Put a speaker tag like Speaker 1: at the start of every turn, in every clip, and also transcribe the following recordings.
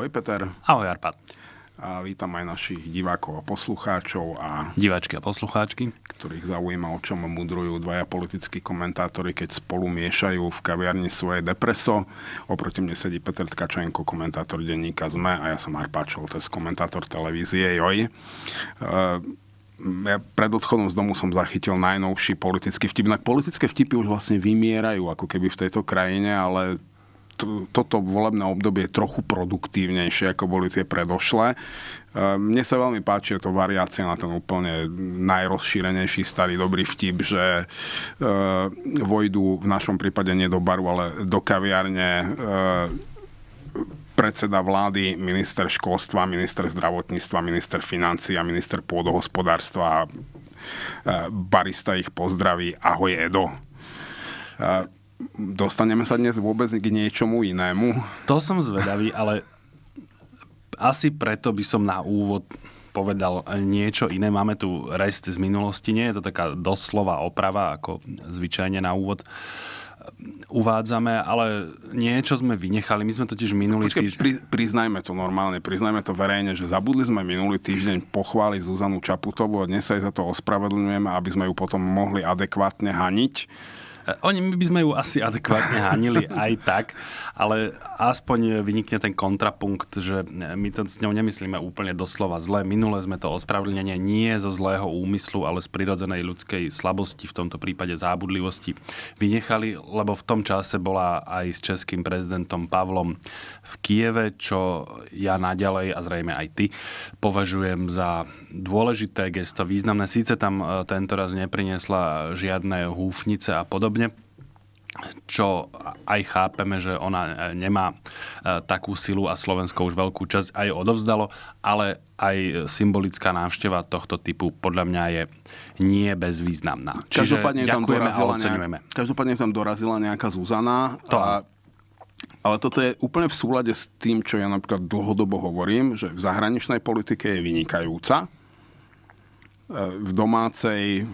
Speaker 1: Ahoj Peter. Ahoj Arpad. A vítam aj našich divákov a poslucháčov a... Diváčky a poslucháčky. Ktorých zaujíma, o čom mudrujú dvaja politickí komentátori, keď spolu miešajú v kaviarni svoje depreso. Oproti mne sedí Peter Tkačenko, komentátor denníka ZME a ja som Arpad to je komentátor televízie JOJ. E- ja pred odchodom z domu som zachytil najnovší politický vtip. Na politické vtipy už vlastne vymierajú ako keby v tejto krajine, ale toto volebné obdobie trochu produktívnejšie, ako boli tie predošlé. E, mne sa veľmi páči to variácia na ten úplne najrozšírenejší starý dobrý vtip, že e, vojdu v našom prípade nie do baru, ale do kaviárne e, predseda vlády, minister školstva, minister zdravotníctva, minister financí a minister pôdohospodárstva. Barista ich pozdraví. Ahoj Edo dostaneme sa dnes vôbec k niečomu inému? To
Speaker 2: som zvedavý, ale asi preto by som na úvod povedal niečo iné. Máme tu rest z minulosti, nie je to taká doslova oprava, ako
Speaker 1: zvyčajne na úvod uvádzame, ale niečo sme vynechali. My sme totiž minulý Počkej, týždeň... Pri, priznajme to normálne, priznajme to verejne, že zabudli sme minulý týždeň pochváliť Zuzanu Čaputovu a dnes sa jej za to ospravedlňujeme, aby sme ju potom mohli adekvátne haniť oni by sme ju asi adekvátne hanili aj tak, ale aspoň
Speaker 2: vynikne ten kontrapunkt, že my to s ňou nemyslíme úplne doslova zle. Minule sme to ospravedlnenie nie zo zlého úmyslu, ale z prirodzenej ľudskej slabosti, v tomto prípade zábudlivosti, vynechali, lebo v tom čase bola aj s českým prezidentom Pavlom v Kieve, čo ja naďalej a zrejme aj ty považujem za dôležité gesto, významné. Síce tam e, tento raz nepriniesla žiadne húfnice a podobne, čo aj chápeme, že ona e, nemá e, takú silu a Slovensko už veľkú časť aj odovzdalo, ale aj symbolická návšteva tohto typu podľa mňa je nie bezvýznamná. Čiže každopádne tam dorazila, nejak,
Speaker 1: každopádne tam dorazila nejaká Zuzana. To. A, ale toto je úplne v súlade s tým, čo ja napríklad dlhodobo hovorím, že v zahraničnej politike je vynikajúca, e, v domácej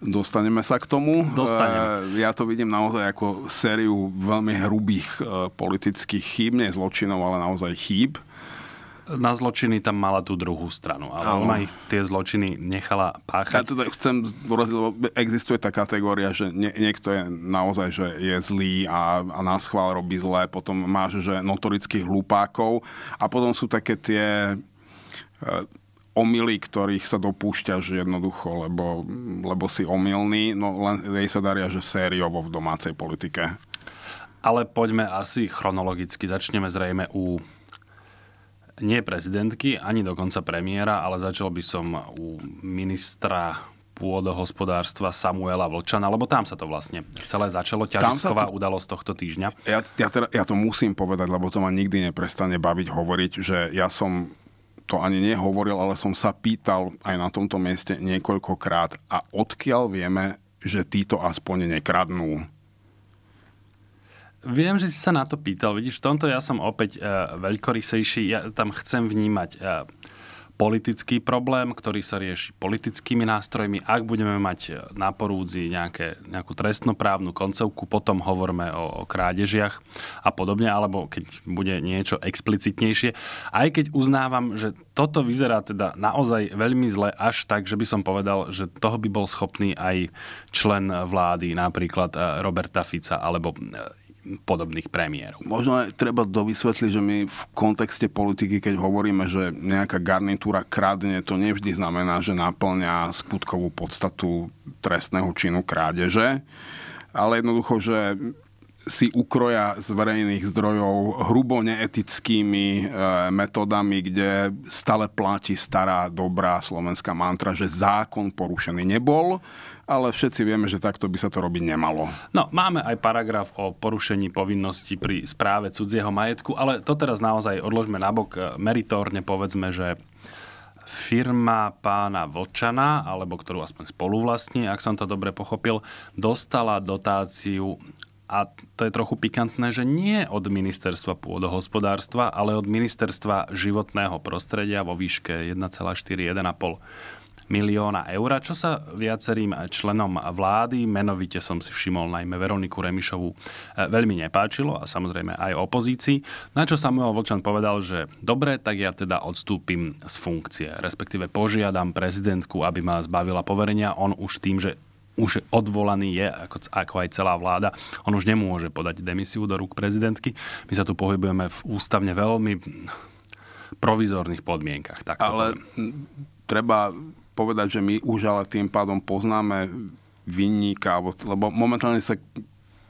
Speaker 1: Dostaneme sa k tomu. Dostaneme. E, ja to vidím naozaj ako sériu veľmi hrubých e, politických chýb, nie zločinov, ale naozaj chýb. Na zločiny tam mala tú druhú stranu, ale ano. ona ich tie zločiny nechala páchať. Ja teda chcem zdôrazniť, lebo existuje tá kategória, že nie, niekto je naozaj, že je zlý a, a nás chvál robí zlé, potom máš, že notorických hlupákov a potom sú také tie e, omily, ktorých sa dopúšťaš jednoducho, lebo, lebo si omylný, no len jej sa daria, že sériovo v domácej politike. Ale poďme asi
Speaker 2: chronologicky. Začneme zrejme u nie prezidentky, ani dokonca premiéra, ale začal by som u ministra pôdohospodárstva Samuela Vlčana, lebo tam sa to vlastne celé začalo. Ťažisková to... udalosť tohto týždňa.
Speaker 1: Ja, ja, teda, ja to musím povedať, lebo to ma nikdy neprestane baviť hovoriť, že ja som to ani nehovoril, ale som sa pýtal aj na tomto mieste niekoľkokrát. A odkiaľ vieme, že títo aspoň nekradnú? Viem, že si sa na to pýtal.
Speaker 2: Vidíš, v tomto ja som opäť uh, veľkorysejší. Ja tam chcem vnímať e, politický problém, ktorý sa rieši politickými nástrojmi. Ak budeme mať na porúdzi nejaké, nejakú trestnoprávnu koncovku, potom hovorme o, o krádežiach a podobne, alebo keď bude niečo explicitnejšie. Aj keď uznávam, že toto vyzerá teda naozaj veľmi zle, až tak, že by som povedal, že toho by bol schopný aj člen vlády, napríklad eh, Roberta Fica, alebo eh, podobných premiérov.
Speaker 1: Možno aj treba dovysvetliť, že my v kontexte politiky, keď hovoríme, že nejaká garnitúra kradne, to nevždy znamená, že naplňa skutkovú podstatu trestného činu krádeže, ale jednoducho, že si ukroja z verejných zdrojov hrubo neetickými eh, metodami, kde stále platí stará, dobrá slovenská mantra, že zákon porušený nebol ale všetci vieme, že takto by sa to robiť nemalo. No, máme aj paragraf o porušení povinnosti pri správe
Speaker 2: cudzieho majetku, ale to teraz naozaj odložme nabok meritorne, povedzme, že firma pána Vlčana, alebo ktorú aspoň spoluvlastní, ak som to dobre pochopil, dostala dotáciu a to je trochu pikantné, že nie od ministerstva pôdohospodárstva, ale od ministerstva životného prostredia vo výške 1,4-1,5 milióna eur, čo sa viacerým členom vlády, menovite som si všimol najmä Veroniku Remišovu, e, veľmi nepáčilo a samozrejme aj opozícii, na čo Samuel Vlčan povedal, že dobre, tak ja teda odstúpim z funkcie, respektíve požiadam prezidentku, aby ma zbavila poverenia. On už tým, že už odvolaný je, ako, ako aj celá vláda. On už nemôže podať demisiu do rúk prezidentky. My sa tu pohybujeme v ústavne veľmi provizorných podmienkach. Tak Ale
Speaker 1: poviem. treba povedať, že my už ale tým pádom poznáme vinníka, lebo momentálne sa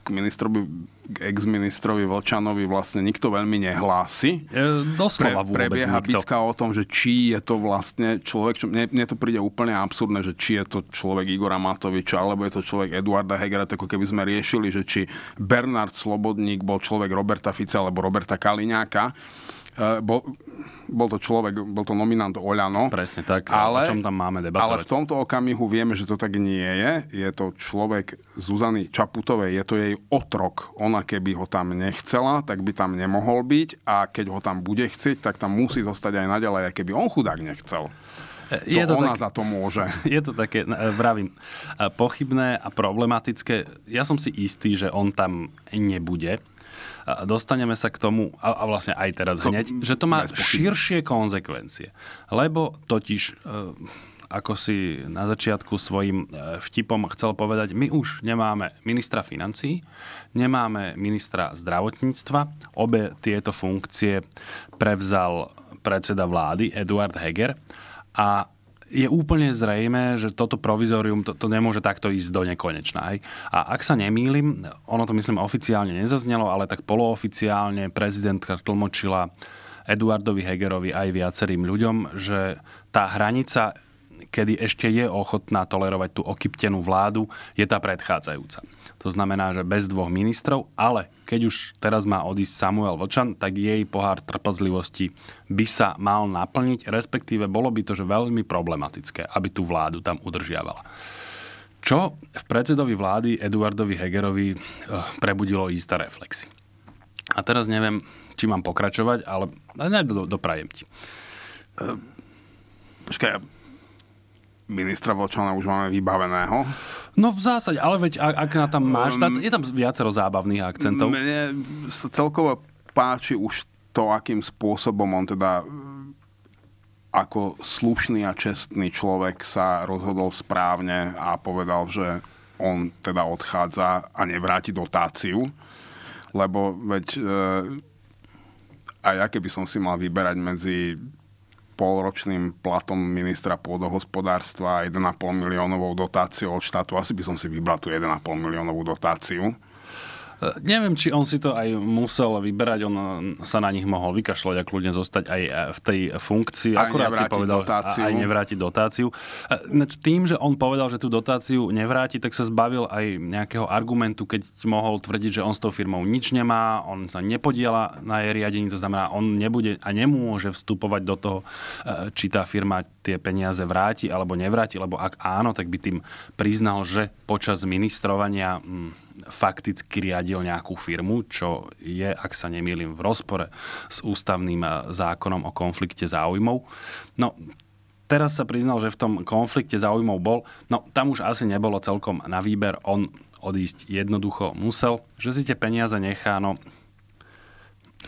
Speaker 1: k ministrovi k ex-ministrovi Vlčanovi vlastne nikto veľmi nehlási. E, doslova Pre, Prebieha nikto. bitka o tom, že či je to vlastne človek, čo, mne, mne to príde úplne absurdné, že či je to človek Igora Matoviča, alebo je to človek Eduarda Hegera, tak ako keby sme riešili, že či Bernard Slobodník bol človek Roberta Fica alebo Roberta Kaliňáka Eh, bol, bol to človek, bol to nominant Oľano. Presne tak, ale, o čom tam máme debatovať. Ale v tomto okamihu vieme, že to tak nie je. Je to človek Zuzany Čaputovej, je to jej otrok. Ona keby ho tam nechcela, tak by tam nemohol byť a keď ho tam bude chcieť, tak tam musí zostať aj naďalej, aj keby on chudák nechcel. E, je to ona tak, za to môže. Je to také, e, vravím, e, pochybné a
Speaker 2: problematické. Ja som si istý, že on tam nebude dostaneme sa k tomu, a, a vlastne aj teraz to, hneď, že to má širšie konzekvencie. Lebo totiž eh, ako si na začiatku svojim eh, vtipom chcel povedať, my už nemáme ministra financí, nemáme ministra zdravotníctva. Obe tieto funkcie prevzal predseda vlády Eduard Heger a je úplne zrejme, že toto provizorium, to, to nemôže takto ísť do nekonečna. Hej? A ak sa nemýlim, ono to myslím oficiálne nezaznelo, ale tak polooficiálne prezidentka tlmočila Eduardovi Hegerovi aj viacerým ľuďom, že tá hranica kedy ešte je ochotná tolerovať tú okyptenú vládu, je tá predchádzajúca. To znamená, že bez dvoch ministrov, ale keď už teraz má odísť Samuel Vlčan, tak jej pohár trpazlivosti by sa mal naplniť, respektíve bolo by to že veľmi problematické, aby tú vládu tam udržiavala. Čo v predsedovi vlády Eduardovi Hegerovi eh, prebudilo isté reflexy. A teraz
Speaker 1: neviem, či mám pokračovať, ale ne, do, doprajem ti. Eh, počkaj, ministra Vlčana už máme vybaveného. No v zásade,
Speaker 2: ale veď ak, ak na tam máš, um, je tam
Speaker 1: viacero zábavných akcentov. Mne sa celkovo páči už to, akým spôsobom on teda e, ako slušný a čestný človek sa rozhodol správne a povedal, že on teda odchádza a nevráti dotáciu. Lebo veď e, aj ja keby som si mal vyberať medzi polročným platom ministra pôdohospodárstva a 1,5 miliónovou dotáciou od štátu, asi by som si vybral tú 1,5 miliónovú dotáciu Neviem, či on si to aj musel vyberať,
Speaker 2: on sa na nich mohol vykašľať a kľudne zostať aj e, v tej funkcii. Aj Akurát si povedal, dotáciu. aj nevrátiť dotáciu. E, tým, že on povedal, že tú dotáciu nevráti, tak sa zbavil aj nejakého argumentu, keď mohol tvrdiť, že on s tou firmou nič nemá, on sa nepodiela na jej riadení, to znamená, on nebude a nemôže vstupovať do toho, e, či tá firma tie peniaze vráti alebo nevráti, lebo ak áno, tak by tým priznal, že počas ministrovania mm, fakticky riadil nejakú firmu, čo je, ak sa nemýlim, v rozpore s ústavným eh, zákonom o konflikte záujmov. No, teraz sa priznal, že v tom konflikte záujmov bol. No, tam už asi nebolo celkom na výber.
Speaker 1: On odísť jednoducho musel, že si tie peniaze nechá, no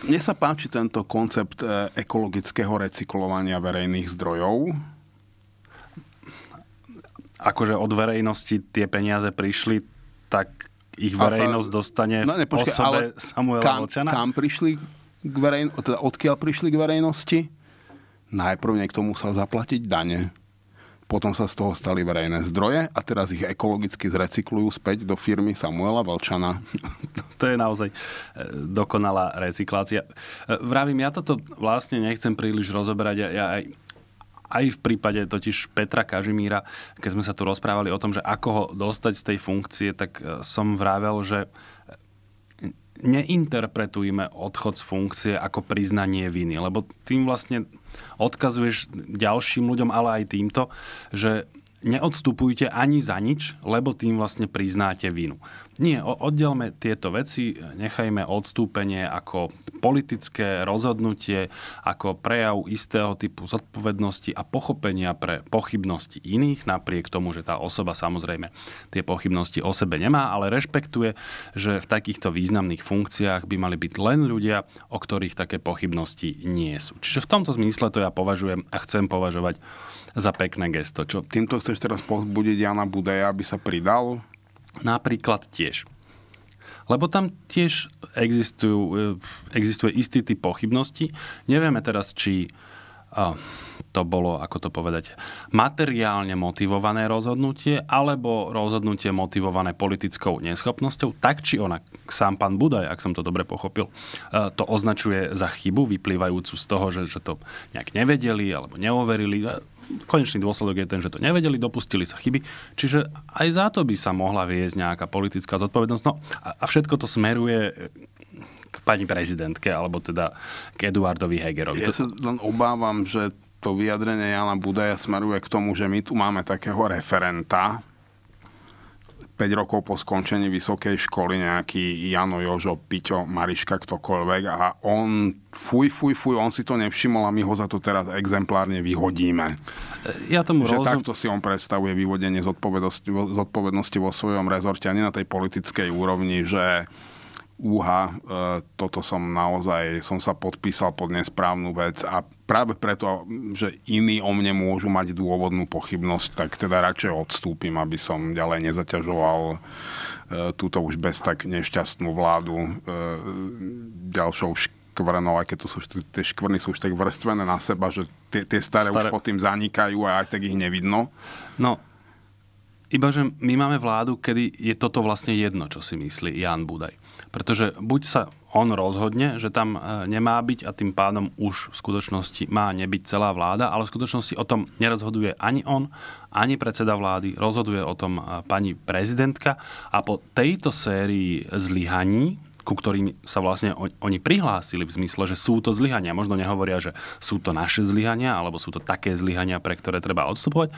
Speaker 1: mne sa páči tento koncept eh, ekologického recyklovania verejných zdrojov. Akože od verejnosti tie peniaze prišli,
Speaker 2: tak ich verejnosť sa, dostane no, ne, počkej, osobe ale Samuela kam, Volčana? Kam
Speaker 1: prišli k verejn... teda odkiaľ prišli k verejnosti? Najprv niekto musel zaplatiť dane. Potom sa z toho stali verejné zdroje a teraz ich ekologicky zrecyklujú späť do firmy Samuela Valčana. To je naozaj e, dokonalá
Speaker 2: recyklácia. E, vravím, ja toto vlastne nechcem príliš rozoberať. Ja, ja aj aj v prípade totiž Petra Kažimíra, keď sme sa tu rozprávali o tom, že ako ho dostať z tej funkcie, tak e, som vravel, že e, neinterpretujme odchod z funkcie ako priznanie viny, lebo tým vlastne odkazuješ ďalším ľuďom, ale aj týmto, že neodstupujte ani za nič, lebo tým vlastne priznáte vinu. Nie, oddelme tieto veci, nechajme odstúpenie ako politické rozhodnutie, ako prejav istého typu zodpovednosti a pochopenia pre pochybnosti iných, napriek tomu, že tá osoba samozrejme tie pochybnosti o sebe nemá, ale rešpektuje, že v takýchto významných funkciách by mali byť len ľudia, o ktorých také pochybnosti nie sú. Čiže v tomto zmysle to ja považujem a chcem považovať
Speaker 1: za pekné gesto. Čo... Týmto chceš teraz pozbudiť Jana Budeja, aby sa pridal napríklad tiež. Lebo tam tiež existujú, eh,
Speaker 2: existuje istý typ pochybnosti. Nevieme teraz, či to bolo, ako to povedať, materiálne motivované rozhodnutie alebo rozhodnutie motivované politickou neschopnosťou, tak či ona, sám pán Budaj, ak som to dobre pochopil, eh, to označuje za chybu vyplývajúcu z toho, že, že to nejak nevedeli alebo neoverili konečný dôsledok je ten, že to nevedeli, dopustili sa chyby. Čiže aj za to by sa mohla viesť nejaká politická zodpovednosť. No a všetko to smeruje eh, k pani prezidentke,
Speaker 1: alebo teda k Eduardovi Hegerovi. Ja sa len obávam, že to vyjadrenie Jana Budaja smeruje k tomu, že my tu máme takého referenta, 5 rokov po skončení vysokej školy nejaký Jano Jožo, Piťo, Mariška, ktokoľvek a on fuj, fuj, fuj, on si to nevšimol a my ho za to teraz exemplárne vyhodíme. Ja tomu Že rozum... takto si on predstavuje vyvodenie zodpovednosti, zodpovednosti vo svojom rezorte, ani na tej politickej úrovni, že úha, e, toto som naozaj, som sa podpísal pod nesprávnu vec a práve preto, že iní o mne môžu mať dôvodnú pochybnosť, tak teda radšej odstúpim, aby som ďalej nezaťažoval e, túto už bez tak nešťastnú vládu e, ďalšou škvrnou, aj keď to sú, tie škvrny sú už tak vrstvené na seba, že tie, tie staré, staré už pod tým zanikajú a aj tak ich nevidno. No, iba že my máme vládu, kedy je
Speaker 2: toto vlastne jedno, čo si myslí Jan Budaj. Pretože buď sa on rozhodne, že tam e, nemá byť a tým pádom už v skutočnosti má nebyť celá vláda, ale v skutočnosti o tom nerozhoduje ani on, ani predseda vlády, rozhoduje o tom e, pani prezidentka a po tejto sérii zlyhaní, ku ktorým sa vlastne oni prihlásili v zmysle, že sú to zlyhania. Možno nehovoria, že sú to naše zlyhania, alebo sú to také zlyhania, pre ktoré treba odstupovať,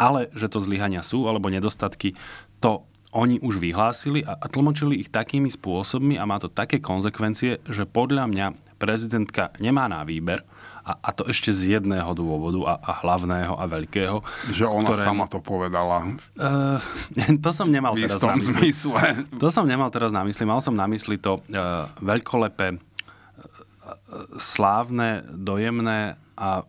Speaker 2: ale že to zlyhania sú, alebo nedostatky, to oni už vyhlásili a, tlmočili ich takými spôsobmi a má to také konsekvencie, že podľa mňa prezidentka nemá na výber a, a to ešte z jedného dôvodu a, a hlavného a veľkého. Že ona ktoré... sama to povedala. Uh, to som nemal teraz na mysli. To som nemal teraz na mysli. Mal som na mysli to uh, eh, veľkolepe, uh, eh, slávne, dojemné a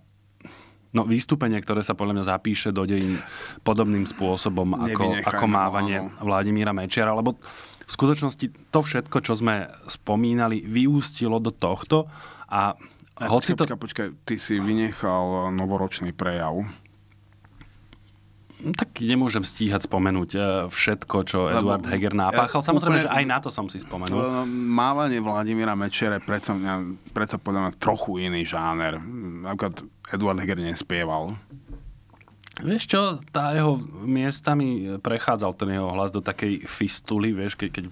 Speaker 2: no, vystúpenie, ktoré sa podľa mňa zapíše do dejín podobným spôsobom ako, ako mávanie áno. Vladimíra Mečiara, lebo v skutočnosti to všetko, čo sme spomínali, vyústilo do tohto a, e, hoci to... počkaj, ty si vynechal novoročný prejav. No tak nemôžem stíhať spomenúť eh, všetko, čo Eduard Heger nápáchal. Ja, eh, Samozrejme, úplne, že aj na to som si spomenul. No,
Speaker 1: Mávanie Vladimíra Mečere predsa, mňa, predsa podľa mňa trochu iný žáner. Napríklad Eduard Heger nespieval.
Speaker 2: Vieš čo, tá jeho miestami prechádzal ten jeho hlas do takej
Speaker 1: fistuly, vieš, keď, keď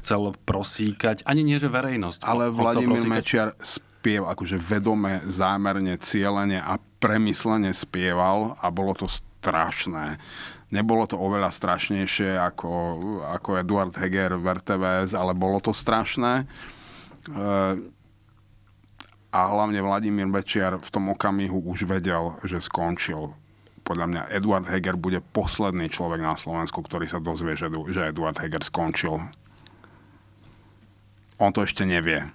Speaker 1: chcel prosíkať, ani nie, že verejnosť. Ale Vladimír Mečiar spieval, akože vedome, zámerne, cieľene a premyslene spieval a bolo to z strašné. Nebolo to oveľa strašnejšie ako, ako Eduard Heger v RTVS, ale bolo to strašné. E, a hlavne Vladimír Bečiar v tom okamihu už vedel, že skončil. Podľa mňa Eduard Heger bude posledný človek na Slovensku, ktorý sa dozvie, že, že Eduard Heger skončil. On to ešte nevie. E,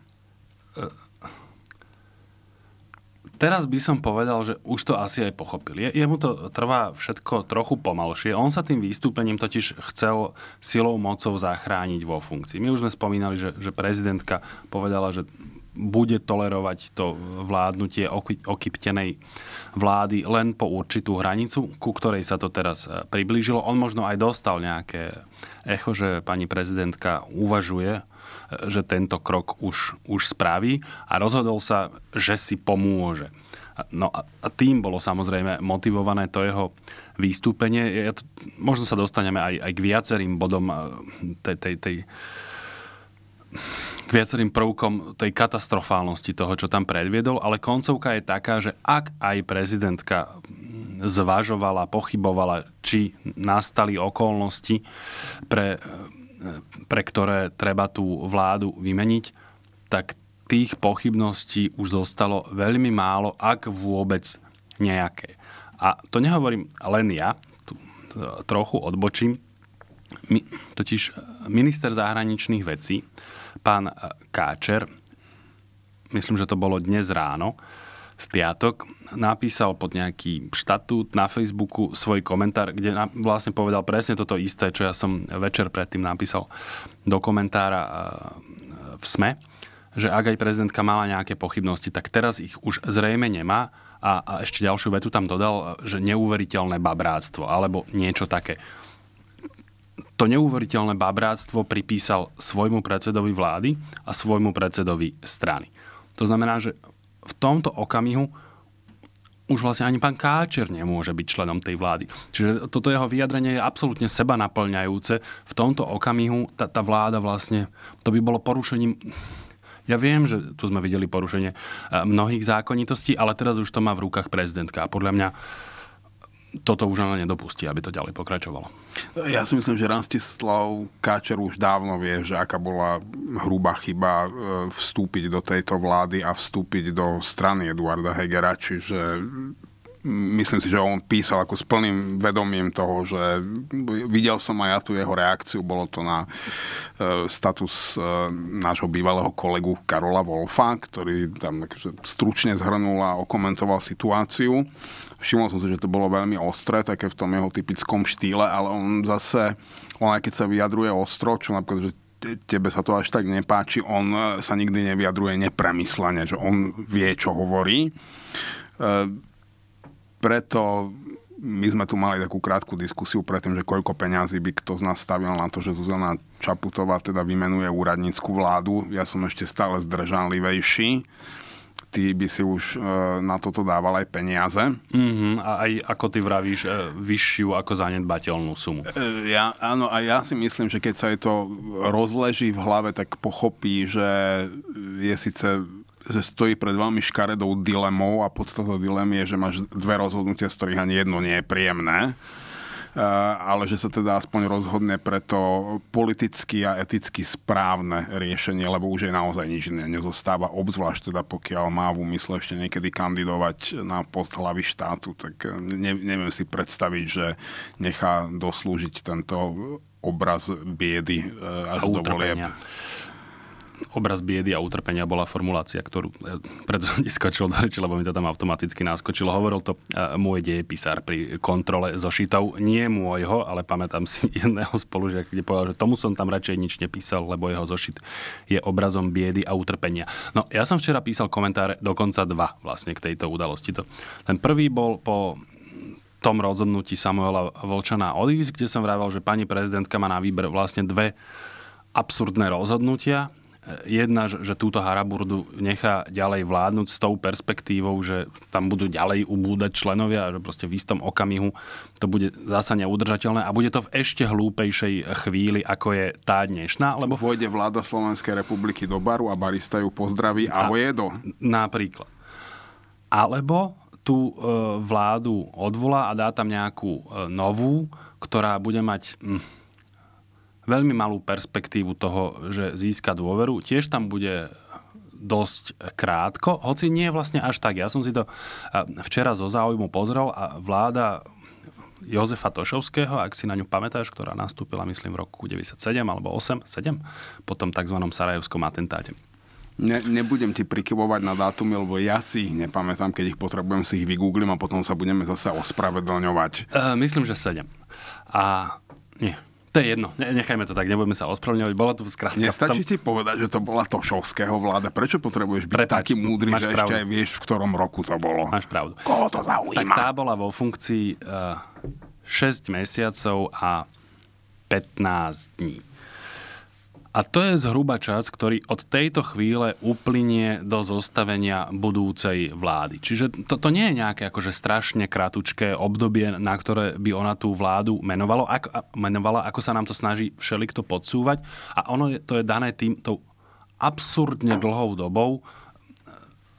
Speaker 2: Teraz by som povedal, že už to asi aj pochopil. Je, jemu to trvá všetko trochu pomalšie. On sa tým výstupením totiž chcel silou mocou zachrániť vo funkcii. My už sme spomínali, že, že prezidentka povedala, že bude tolerovať to vládnutie okyptenej vlády len po určitú hranicu, ku ktorej sa to teraz eh, priblížilo. On možno aj dostal nejaké echo, že pani prezidentka uvažuje že tento krok už, už spraví a rozhodol sa, že si pomôže. No a tým bolo samozrejme motivované to jeho výstúpenie. Ja to, možno sa dostaneme aj, aj k viacerým bodom tej, tej, tej k viacerým prvkom tej katastrofálnosti toho, čo tam predviedol, ale koncovka je taká, že ak aj prezidentka zvažovala, pochybovala, či nastali okolnosti pre E, pre ktoré treba tú vládu vymeniť, tak tých pochybností už zostalo veľmi málo, ak vôbec nejaké. A to nehovorím len ja, e, trochu odbočím. My, totiž e, minister zahraničných vecí, pán Káčer, myslím, že to bolo dnes ráno, v piatok napísal pod nejaký štatút na Facebooku svoj komentár, kde vlastne povedal presne toto isté, čo ja som večer predtým napísal do komentára e, v SME, že ak aj prezidentka mala nejaké pochybnosti, tak teraz ich už zrejme nemá a, a ešte ďalšiu vetu tam dodal, že neuveriteľné babráctvo alebo niečo také. To neuveriteľné babráctvo pripísal svojmu predsedovi vlády a svojmu predsedovi strany. To znamená, že v tomto okamihu už vlastne ani pán Káčer nemôže byť členom tej vlády. Čiže toto jeho vyjadrenie je absolútne seba naplňajúce. V tomto okamihu tá, tá vláda vlastne, to by bolo porušením... Ja viem, že tu sme videli porušenie eh, mnohých zákonitostí, ale teraz už to má v rukách prezidentka. A podľa mňa toto už ona nedopustí, aby to ďalej pokračovalo.
Speaker 1: Ja si myslím, že Rastislav Káčer už dávno vie, že aká bola hrubá chyba e, vstúpiť do tejto vlády a vstúpiť do strany Eduarda Hegera, čiže myslím si, že on písal ako s plným vedomím toho, že videl som aj ja tú jeho reakciu, bolo to na e, status e, nášho bývalého kolegu Karola Wolfa, ktorý tam akože stručne zhrnul a okomentoval situáciu. Všimol som si, že to bolo veľmi ostré, také v tom jeho typickom štýle, ale on zase, on aj keď sa vyjadruje ostro, čo napríklad, že tebe sa to až tak nepáči, on e, sa nikdy nevyjadruje nepremyslene, že on vie, čo hovorí preto my sme tu mali takú krátku diskusiu tým, že koľko peňazí by kto z nás stavil na to, že Zuzana Čaputová teda vymenuje úradnícku vládu. Ja som ešte stále zdržanlivejší. Ty by si už e, na toto dával aj peniaze. Mm-hmm, a aj, ako ty vravíš, e, vyššiu ako zanedbateľnú sumu. E, ja, áno, a ja si myslím, že keď sa jej to rozleží v hlave, tak pochopí, že je síce že stojí pred veľmi škaredou dilemou a podstatou dilemy je, že máš dve rozhodnutia, z ktorých ani jedno nie je príjemné e, ale že sa teda aspoň rozhodne pre to politicky a eticky správne riešenie, lebo už je naozaj nič iné nezostáva, obzvlášť teda pokiaľ má v úmysle ešte niekedy kandidovať na post hlavy štátu, tak e, ne, neviem si predstaviť, že nechá doslúžiť tento obraz biedy e, až do volieb obraz biedy a
Speaker 2: utrpenia bola formulácia, ktorú e, preto som ti do reči, lebo mi to tam automaticky náskočilo. Hovoril to e, môj dejepisár pri kontrole zošitov. Nie môjho, ale pamätám si jedného spolužia, kde povedal, že tomu som tam radšej nič nepísal, lebo jeho zošit je obrazom biedy a utrpenia. No, ja som včera písal komentáre dokonca dva vlastne k tejto udalosti. To. Ten prvý bol po tom rozhodnutí Samuela Volčana odísť, kde som vravel, že pani prezidentka má na výber vlastne dve absurdné rozhodnutia Jedna, že túto haraburdu nechá ďalej vládnuť s tou perspektívou, že tam budú ďalej ubúdať členovia a že proste v istom okamihu to bude zasa neudržateľné a bude to v ešte hlúpejšej chvíli, ako je
Speaker 1: tá dnešná. Lebo... Vojde vláda Slovenskej republiky do baru a barista ju pozdraví a hojedo. Napríklad. Alebo tú e, vládu odvolá
Speaker 2: a dá tam nejakú e, novú, ktorá bude mať... Hm, veľmi malú perspektívu toho, že získa dôveru. Tiež tam bude dosť krátko, hoci nie vlastne až tak. Ja som si to včera zo záujmu pozrel a vláda Jozefa Tošovského, ak si na ňu pamätáš, ktorá nastúpila, myslím, v roku 97 alebo 8,
Speaker 1: 7, po tom tzv. sarajevskom atentáte. Ne, nebudem ti prikyvovať na dátumy, lebo ja si ich nepamätám, keď ich potrebujem, si ich vygooglim a potom sa budeme zase ospravedlňovať. E, myslím, že 7. A nie, to je jedno, nechajme to tak, nebudeme sa ospravňovať. Bola to skrátka... Nestačí tam... ti povedať, že to bola Tošovského vláda. Prečo potrebuješ byť Prepač, taký múdry, že pravdu. ešte aj vieš, v ktorom roku to bolo? Máš pravdu. Koho to zaujíma? Tak tá bola vo funkcii
Speaker 2: uh, eh, 6 mesiacov a 15 dní. A to je zhruba čas, ktorý od tejto chvíle uplynie do zostavenia budúcej vlády. Čiže to, to nie je nejaké akože strašne kratučké obdobie, na ktoré by ona tú vládu menovalo, ako, menovala, ako sa nám to snaží všelikto podsúvať. A ono je, to je dané tým, tou absurdne dlhou dobou,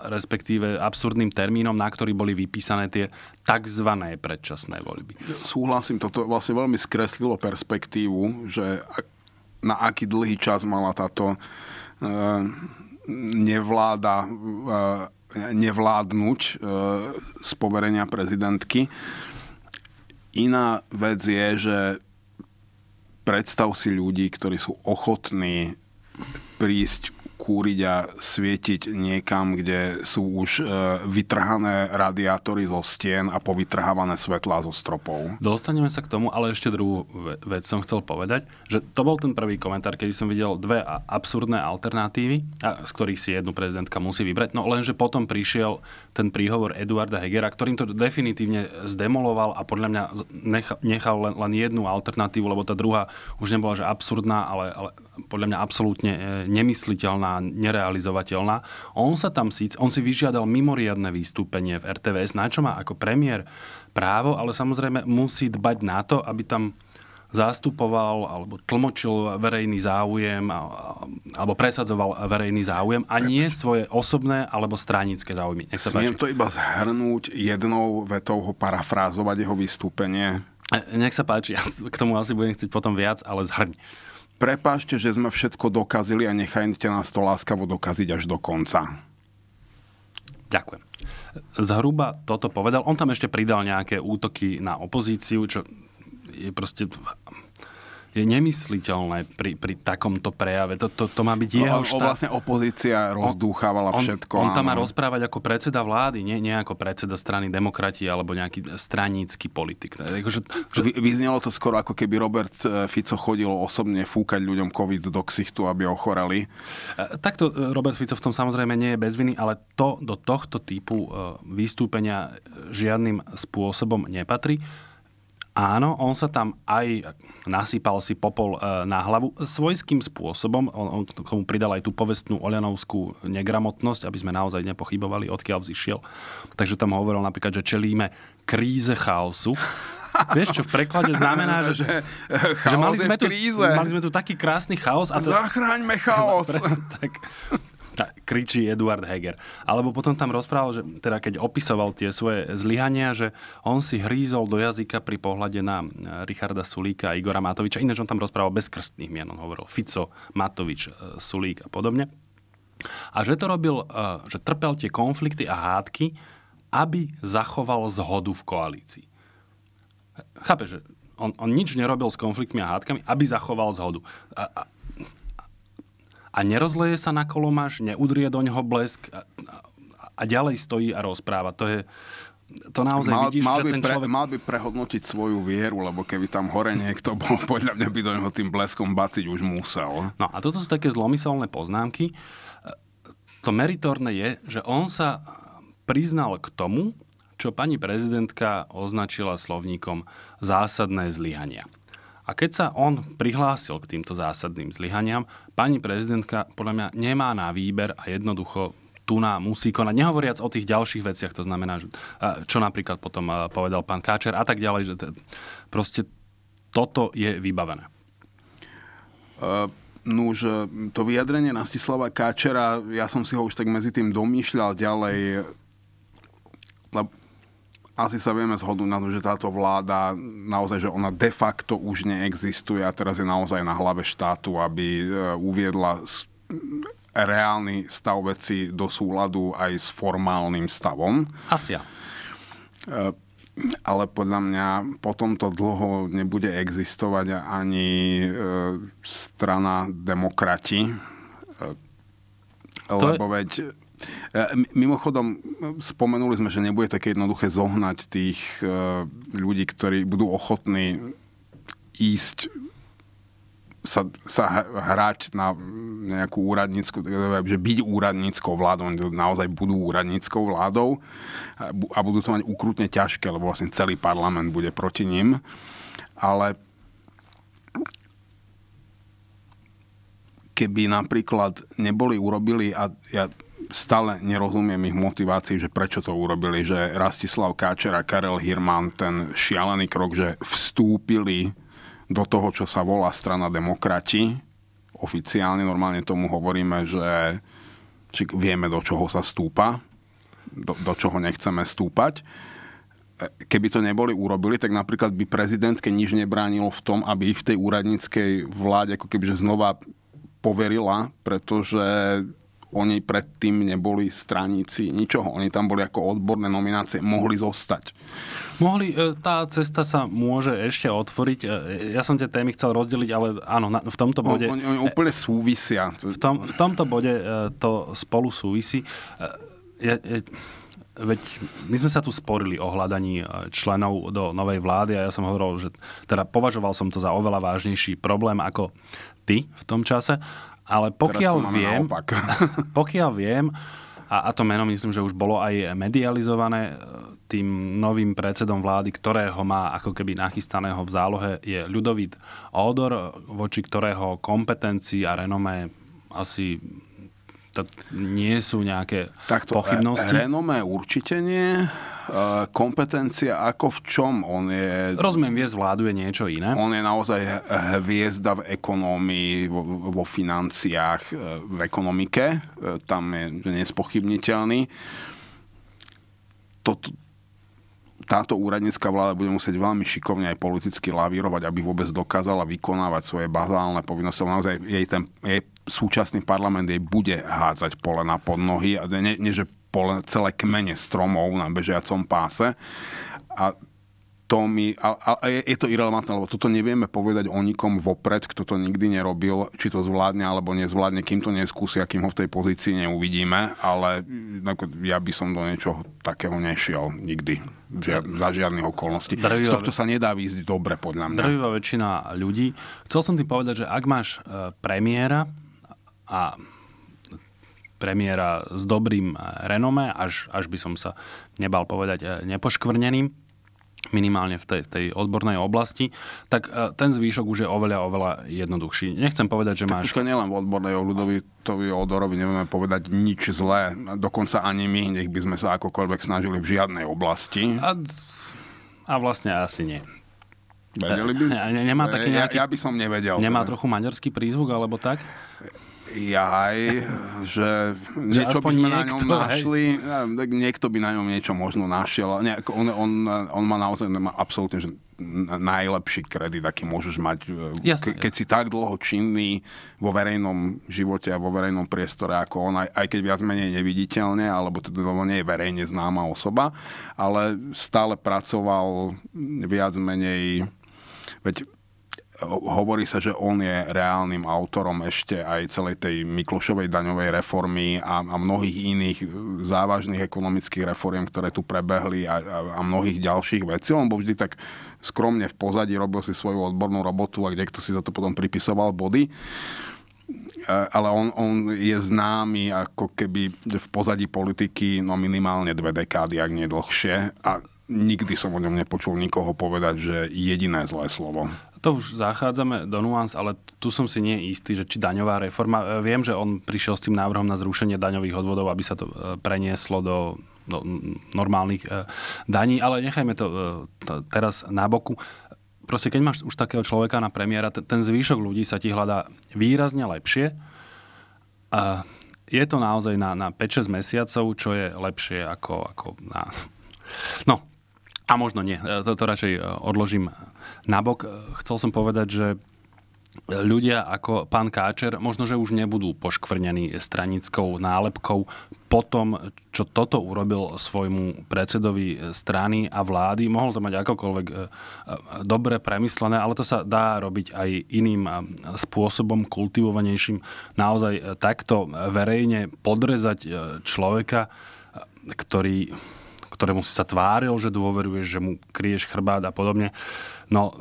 Speaker 2: respektíve absurdným termínom, na ktorý boli vypísané tie tzv.
Speaker 1: predčasné voľby. Súhlasím, toto vlastne veľmi skreslilo perspektívu, že na aký dlhý čas mala táto e, nevláda e, nevládnuť e, z poverenia prezidentky. Iná vec je, že predstav si ľudí, ktorí sú ochotní prísť kúriť a svietiť niekam, kde sú už e, vytrhané radiátory zo stien a povytrhávané svetlá zo stropov. Dostaneme sa k tomu, ale ešte druhú vec som chcel povedať, že to bol
Speaker 2: ten prvý komentár, kedy som videl dve absurdné alternatívy, a z ktorých si jednu prezidentka musí vybrať. No lenže potom prišiel ten príhovor Eduarda Hegera, ktorým to definitívne zdemoloval a podľa mňa nechal len, len jednu alternatívu, lebo tá druhá už nebola že absurdná, ale, ale podľa mňa absolútne e, nemysliteľná nerealizovateľná. On sa tam síc, on si vyžiadal mimoriadne vystúpenie v RTVS, na čo má ako premiér právo, ale samozrejme musí dbať na to, aby tam zastupoval alebo tlmočil verejný záujem alebo presadzoval verejný záujem a nie svoje osobné alebo stranické záujmy. Nech sa Smiem páči. to
Speaker 1: iba zhrnúť jednou vetou, ho parafrázovať jeho vystúpenie. E, nech sa páči, ja k tomu asi budem chcieť potom viac, ale zhrň prepášte, že sme všetko dokazili a nechajte nás to láskavo dokaziť až do konca. Ďakujem. Zhruba toto povedal. On
Speaker 2: tam ešte pridal nejaké útoky na opozíciu, čo je proste je nemysliteľné pri, pri takomto prejave. To, to, to má byť jeho no, štát. Vlastne
Speaker 1: opozícia rozdúchávala on, všetko. On, on tam má
Speaker 2: rozprávať ako predseda vlády, nie, nie ako predseda strany demokratie alebo nejaký stranícky
Speaker 1: politik. Takže, akože- že... Vy, vyznelo to skoro ako keby Robert e, Fico chodil osobne fúkať ľuďom COVID do ksichtu, aby ochoreli. E, takto e, Robert Fico v tom samozrejme nie je bez viny,
Speaker 2: ale to do tohto typu vystúpenia žiadnym spôsobom nepatrí. Áno, on sa tam aj nasypal si popol e, na hlavu svojským spôsobom. On, on k tomu pridal aj tú povestnú olianovskú negramotnosť, aby sme naozaj nepochybovali, odkiaľ vzýšiel. Takže tam hovoril napríklad, že čelíme kríze chaosu. Vieš, čo v preklade znamená, že, že, e, že mali, sme tu, mali sme tu taký krásny chaos. A to,
Speaker 1: Zachráňme chaos. Presne, tak
Speaker 2: kričí Eduard Heger. Alebo potom tam rozprával, že teda keď opisoval tie svoje zlyhania, že on si hrízol do jazyka pri pohľade na e, Richarda Sulíka a Igora Matoviča. Ináč on tam rozprával bez krstných mien. On hovoril Fico, Matovič, e, Sulík a podobne. A že to robil, e, že trpel tie konflikty a hádky, aby zachoval zhodu v koalícii. Chápe, že on, on nič nerobil s konfliktmi a hádkami, aby zachoval zhodu. A, a, a nerozleje sa na kolomaž, neudrie do ňoho blesk a,
Speaker 1: a ďalej stojí a rozpráva. To je, to
Speaker 2: naozaj mal, vidíš, mal že by ten človek... Pre, mal by
Speaker 1: prehodnotiť svoju vieru, lebo keby tam hore niekto bol, podľa mňa by do neho tým bleskom baciť už musel. No a toto sú také zlomyselné poznámky. To meritorné je,
Speaker 2: že on sa priznal k tomu, čo pani prezidentka označila slovníkom zásadné zlyhania. A keď sa on prihlásil k týmto zásadným zlyhaniam, pani prezidentka podľa mňa nemá na výber a jednoducho tu nám musí konať. Nehovoriac o tých ďalších veciach, to znamená, čo napríklad potom povedal pán Káčer a
Speaker 1: tak ďalej, že proste toto je vybavené. Uh... No už to vyjadrenie Nastislava Káčera, ja som si ho už tak medzi tým domýšľal ďalej, lebo asi sa vieme zhodnúť na to, že táto vláda naozaj, že ona de facto už neexistuje a teraz je naozaj na hlave štátu, aby e, uviedla reálny stav veci do súladu aj s formálnym stavom. ja. E, ale podľa mňa potom to dlho nebude existovať ani e, strana demokrati. Lebo je... veď E, mimochodom, spomenuli sme, že nebude také jednoduché zohnať tých e, ľudí, ktorí budú ochotní ísť sa, sa hrať na nejakú úradnícku, e, že byť úradníckou vládou, oni naozaj budú úradníckou vládou a budú to mať ukrutne ťažké, lebo vlastne celý parlament bude proti ním. Ale keby napríklad neboli urobili, a ja stále nerozumiem ich motivácii, že prečo to urobili, že Rastislav Káčer a Karel Hirman ten šialený krok, že vstúpili do toho, čo sa volá strana demokrati. Oficiálne normálne tomu hovoríme, že či vieme, do čoho sa stúpa, do, do čoho nechceme stúpať. E, keby to neboli urobili, tak napríklad by prezidentke nič nebránilo v tom, aby ich v tej úradníckej vláde ako kebyže znova poverila, pretože oni predtým neboli straníci ničoho. Oni tam boli ako odborné nominácie, mohli zostať. Mohli, e, tá
Speaker 2: cesta sa môže ešte otvoriť. E, e, ja som tie témy chcel rozdeliť, ale áno, v tomto bode... Oni, oni úplne súvisia. V, tom, v tomto bode to spolu súvisí. Ja, ja, veď my sme sa tu sporili o hľadaní členov do novej vlády a ja som hovoril, že teda považoval som to za oveľa vážnejší problém ako ty v tom čase ale pokiaľ viem, pokiaľ viem, a, a to meno myslím, že už bolo aj medializované, e, tým novým predsedom vlády, ktorého má ako keby nachystaného v zálohe, je Ľudovít Odor, voči ktorého
Speaker 1: kompetencii a renomé asi to nie sú nejaké Takto, e, pochybnosti? Renomé určite nie. Eh, kompetencia, ako v čom on je... Rozumiem, viesť vládu je niečo iné. On je naozaj hviezda v ekonómii, vo, vo financiách, eh, v ekonomike. Eh, tam je nespochybniteľný. Toto, táto úradnícka vláda bude musieť veľmi šikovne aj politicky lavírovať, aby vôbec dokázala vykonávať svoje bazálne povinnosti. Naozaj jej, ten, jej súčasný parlament jej bude hádzať pole na podnohy. A ne, ne, že pole, celé kmene stromov na bežiacom páse. A to mi, a, a je to irrelevantné, lebo toto nevieme povedať o nikom vopred, kto to nikdy nerobil, či to zvládne alebo nezvládne, kým to neskúsi a kým ho v tej pozícii neuvidíme, ale mm, ja by som do niečoho takého nešiel nikdy, že, za žiadnych okolností. Drvivá, Z tohto sa nedá výjsť dobre, podľa mňa. Drvivá
Speaker 2: väčšina ľudí. Chcel som ti povedať, že ak máš e, premiéra a premiéra s dobrým eh, renome, až, až by som sa nebal povedať eh, nepoškvrneným minimálne v tej, tej odbornej oblasti, tak eh, ten zvýšok už je oveľa, oveľa jednoduchší. Nechcem
Speaker 1: povedať, že máš... To nielen v odbornej, o to o Odorovi nevieme povedať nič zlé. Dokonca ani my, nech by sme sa akokoľvek snažili v žiadnej oblasti. A, a vlastne asi nie. Vedeli by? Nemá taký nejaký... Ja, ja by som nevedel. Nemá teda.
Speaker 2: trochu maďarský prízvuk, alebo tak?
Speaker 1: Jaj, že niečo by sme niekto, na ňom našli, hej. niekto by na ňom niečo možno našiel. Nie, on, on, on má naozaj má absolútne že najlepší kredit, aký môžeš mať, e, jasne, ke, keď jasne. si tak dlho činný vo verejnom živote a vo verejnom priestore ako on, aj, aj keď viac menej neviditeľne, alebo teda nie je verejne známa osoba, ale stále pracoval viac menej, veď hovorí sa, že on je reálnym autorom ešte aj celej tej Miklošovej daňovej reformy a, a mnohých iných závažných ekonomických reform, ktoré tu prebehli a, a, a mnohých ďalších vecí. On bol vždy tak skromne v pozadí, robil si svoju odbornú robotu a kde kto si za to potom pripisoval body e, ale on, on je známy ako keby v pozadí politiky no minimálne dve dekády, ak nie dlhšie. A nikdy som o ňom nepočul nikoho povedať, že jediné zlé slovo. To už zachádzame
Speaker 2: do nuans, ale tu som si nie istý, že či daňová reforma... E, viem, že on prišiel s tým návrhom na zrušenie daňových odvodov, aby sa to e, prenieslo do do normálnych e, daní, ale nechajme to teraz na boku. Proste keď máš už takého človeka na premiéra, ten zvyšok ľudí sa ti hľadá výrazne lepšie. A je to naozaj na, na 5-6 mesiacov, čo je lepšie ako, ako na... No, a možno nie. Toto radšej odložím nabok. E, chcel som povedať, že ľudia ako pán Káčer možno, že už nebudú poškvrnení stranickou nálepkou po tom, čo toto urobil svojmu predsedovi strany a vlády. Mohol to mať akokoľvek e, e, dobre premyslené, ale to sa dá robiť aj iným spôsobom, kultivovanejším. Naozaj takto verejne podrezať človeka, ktorý ktorému si sa tváril, že dôveruješ, že mu kriješ chrbát a podobne No,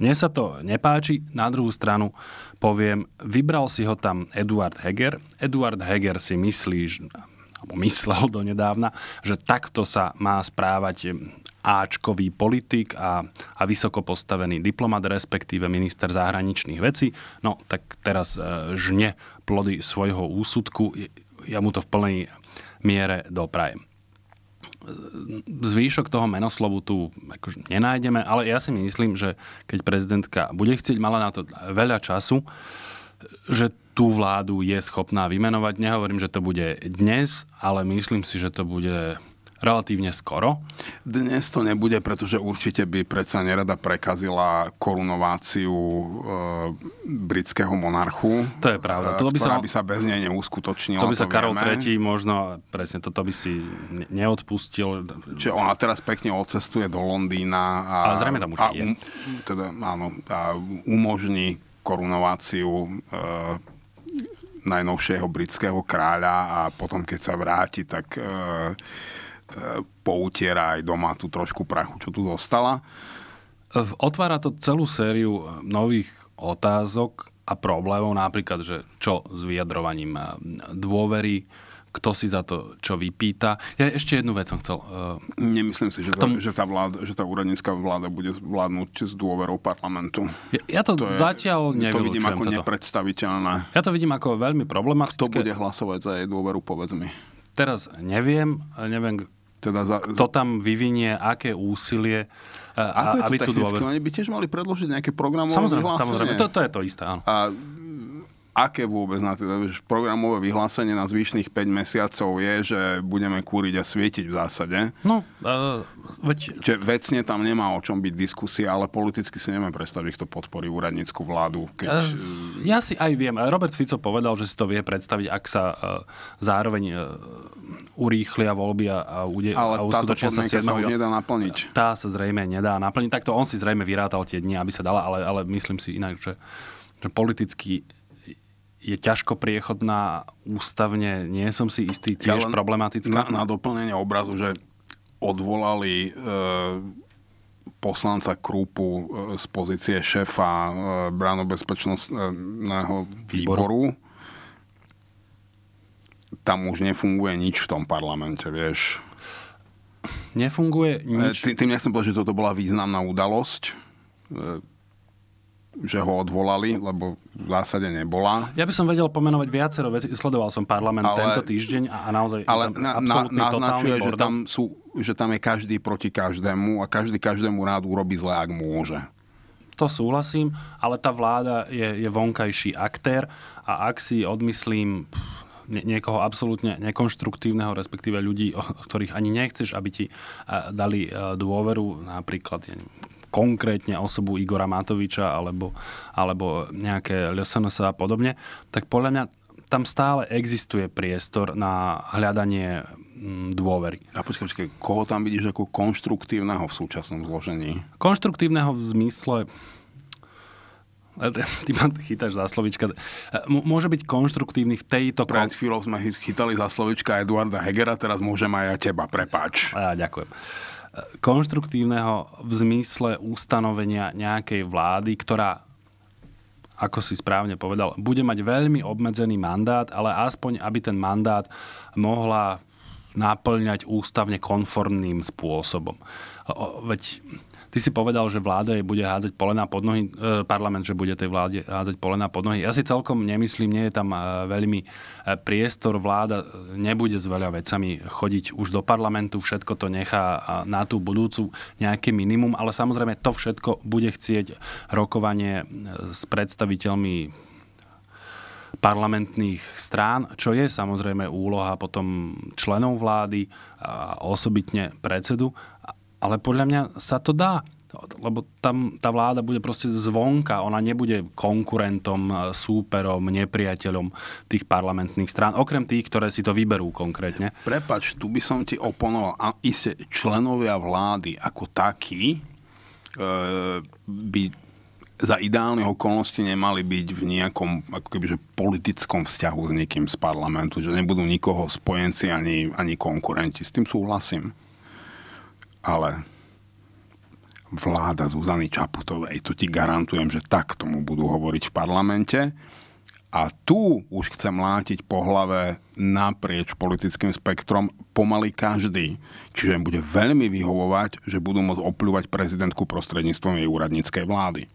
Speaker 2: mne sa to nepáči, na druhú stranu poviem, vybral si ho tam Eduard Heger. Eduard Heger si myslí, alebo myslel donedávna, že takto sa má správať Ačkový politik a, a vysoko postavený diplomat, respektíve minister zahraničných vecí. No tak teraz e, žne plody svojho úsudku, ja mu to v plnej miere doprajem. Zvýšok toho menoslovu tu akože nenájdeme, ale ja si myslím, že keď prezidentka bude chcieť, mala na to veľa času, že tú vládu je schopná vymenovať. Nehovorím, že to bude dnes, ale
Speaker 1: myslím si, že to bude relatívne skoro. Dnes to nebude, pretože určite by predsa nerada prekazila korunováciu e, britského monarchu. To je pravda. E, to by sa, by sa bez nej neuskutočnila. To by sa to Karol vieme. III možno, presne, toto by si neodpustil. Čiže ona teraz pekne odcestuje do Londýna. A, a zrejme tam už a, je. Um, teda, áno, a umožní korunováciu e, najnovšieho britského kráľa a potom, keď sa vráti, tak e, poutiera aj doma tú trošku prachu, čo tu zostala. Otvára to celú sériu eh, nových otázok a problémov,
Speaker 2: napríklad, že čo s vyjadrovaním eh, dôvery, kto si za to čo vypýta. Ja ešte jednu vec som chcel.
Speaker 1: Eh, Nemyslím si, že, tom... tá, že, tá, vláda, že tá úradnícka vláda bude vládnuť s dôverou parlamentu. Ja, ja to, to je, zatiaľ je, To vidím ako toto. nepredstaviteľné. Ja to vidím ako veľmi problematické. Kto bude hlasovať za jej dôveru, povedz mi. Teraz
Speaker 2: neviem, neviem, teda za, Kto tam vyvinie, aké úsilie, e, a, ako je to aby technicky? Oni by tiež
Speaker 1: mali predložiť nejaké programové Samozrejme, samozrejme. To, to je to isté, áno. A aké vôbec na teda, programové vyhlásenie na zvyšných 5 mesiacov je, že budeme kúriť a svietiť v zásade. No, uh, veď... Čiže vecne tam nemá o čom byť diskusia, ale politicky si neviem predstaviť, kto podporí úradnickú vládu. Keď...
Speaker 2: Uh, ja si aj viem. Robert Fico povedal, že si to vie predstaviť, ak sa uh, zároveň uh, urýchlia voľby a, a, ude, ale a uskutočnia sa 7. sa už nedá naplniť. Tá sa zrejme nedá naplniť. Takto on si zrejme vyrátal tie dni, aby sa dala, ale, ale myslím si inak, že, že politicky je ťažko priechodná ústavne, nie som si istý, tiež ja problematická. Na, na
Speaker 1: doplnenie obrazu, že odvolali e, poslanca Krúpu e, z pozície šéfa e, bránobezpečnostného výboru. výboru. Tam už nefunguje nič v tom parlamente, vieš. Nefunguje e, nič. E, tý, tým nechcem povedať, že toto bola významná udalosť. E, že ho odvolali, lebo v zásade nebola.
Speaker 2: Ja by som vedel pomenovať viacero vecí. Sledoval som parlament ale, tento týždeň
Speaker 1: a, a naozaj ale na, na, naznačuje, že tam, sú, že tam je každý proti každému a každý každému rád urobi zle, ak môže. To súhlasím, ale tá vláda je, je vonkajší
Speaker 2: aktér a ak si odmyslím niekoho absolútne nekonštruktívneho, respektíve ľudí, o ktorých ani nechceš, aby ti eh, dali eh, dôveru, napríklad konkrétne osobu Igora Matoviča alebo, alebo nejaké LSNS a podobne, tak podľa mňa tam stále existuje priestor na hľadanie mm, dôvery. A počkaj, počkaj, koho tam vidíš ako konštruktívneho v súčasnom zložení? Konštruktívneho v zmysle e, ty ma chytáš za slovička. E, M- môže byť konštruktívny v tejto... Pred chvíľou sme chytali za slovička Eduarda Hegera, teraz môžem aj ja teba, prepáč. A, ďakujem. Uh, konštruktívneho v zmysle ustanovenia nejakej vlády, ktorá ako si správne povedal, bude mať veľmi obmedzený mandát, ale aspoň, aby ten mandát mohla naplňať ústavne konformným spôsobom. Veď Ty si povedal, že vláda je bude hádzať polená pod nohy, e, parlament, že bude tej vláde hádzať polená pod nohy. Ja si celkom nemyslím, nie je tam e, veľmi e, priestor, vláda nebude s veľa vecami chodiť už do parlamentu, všetko to nechá na tú budúcu nejaké minimum, ale samozrejme to všetko bude chcieť rokovanie s predstaviteľmi parlamentných strán, čo je samozrejme úloha potom členov vlády, a osobitne predsedu, ale podľa mňa sa to dá lebo tam tá vláda bude proste zvonka, ona nebude konkurentom, e, súperom, nepriateľom tých parlamentných strán, okrem tých, ktoré si to vyberú konkrétne.
Speaker 1: Prepač, tu by som ti oponoval. A iste členovia vlády ako takí e, by za ideálne okolnosti nemali byť v nejakom ako kebyže, politickom vzťahu s niekým z parlamentu, že nebudú nikoho spojenci ani, ani konkurenti. S tým súhlasím ale vláda Zuzany Čaputovej, to ti garantujem, že tak tomu budú hovoriť v parlamente. A tu už chcem látiť po hlave naprieč politickým spektrom pomaly každý. Čiže im bude veľmi vyhovovať, že budú môcť opľúvať prezidentku prostredníctvom jej úradníckej vlády.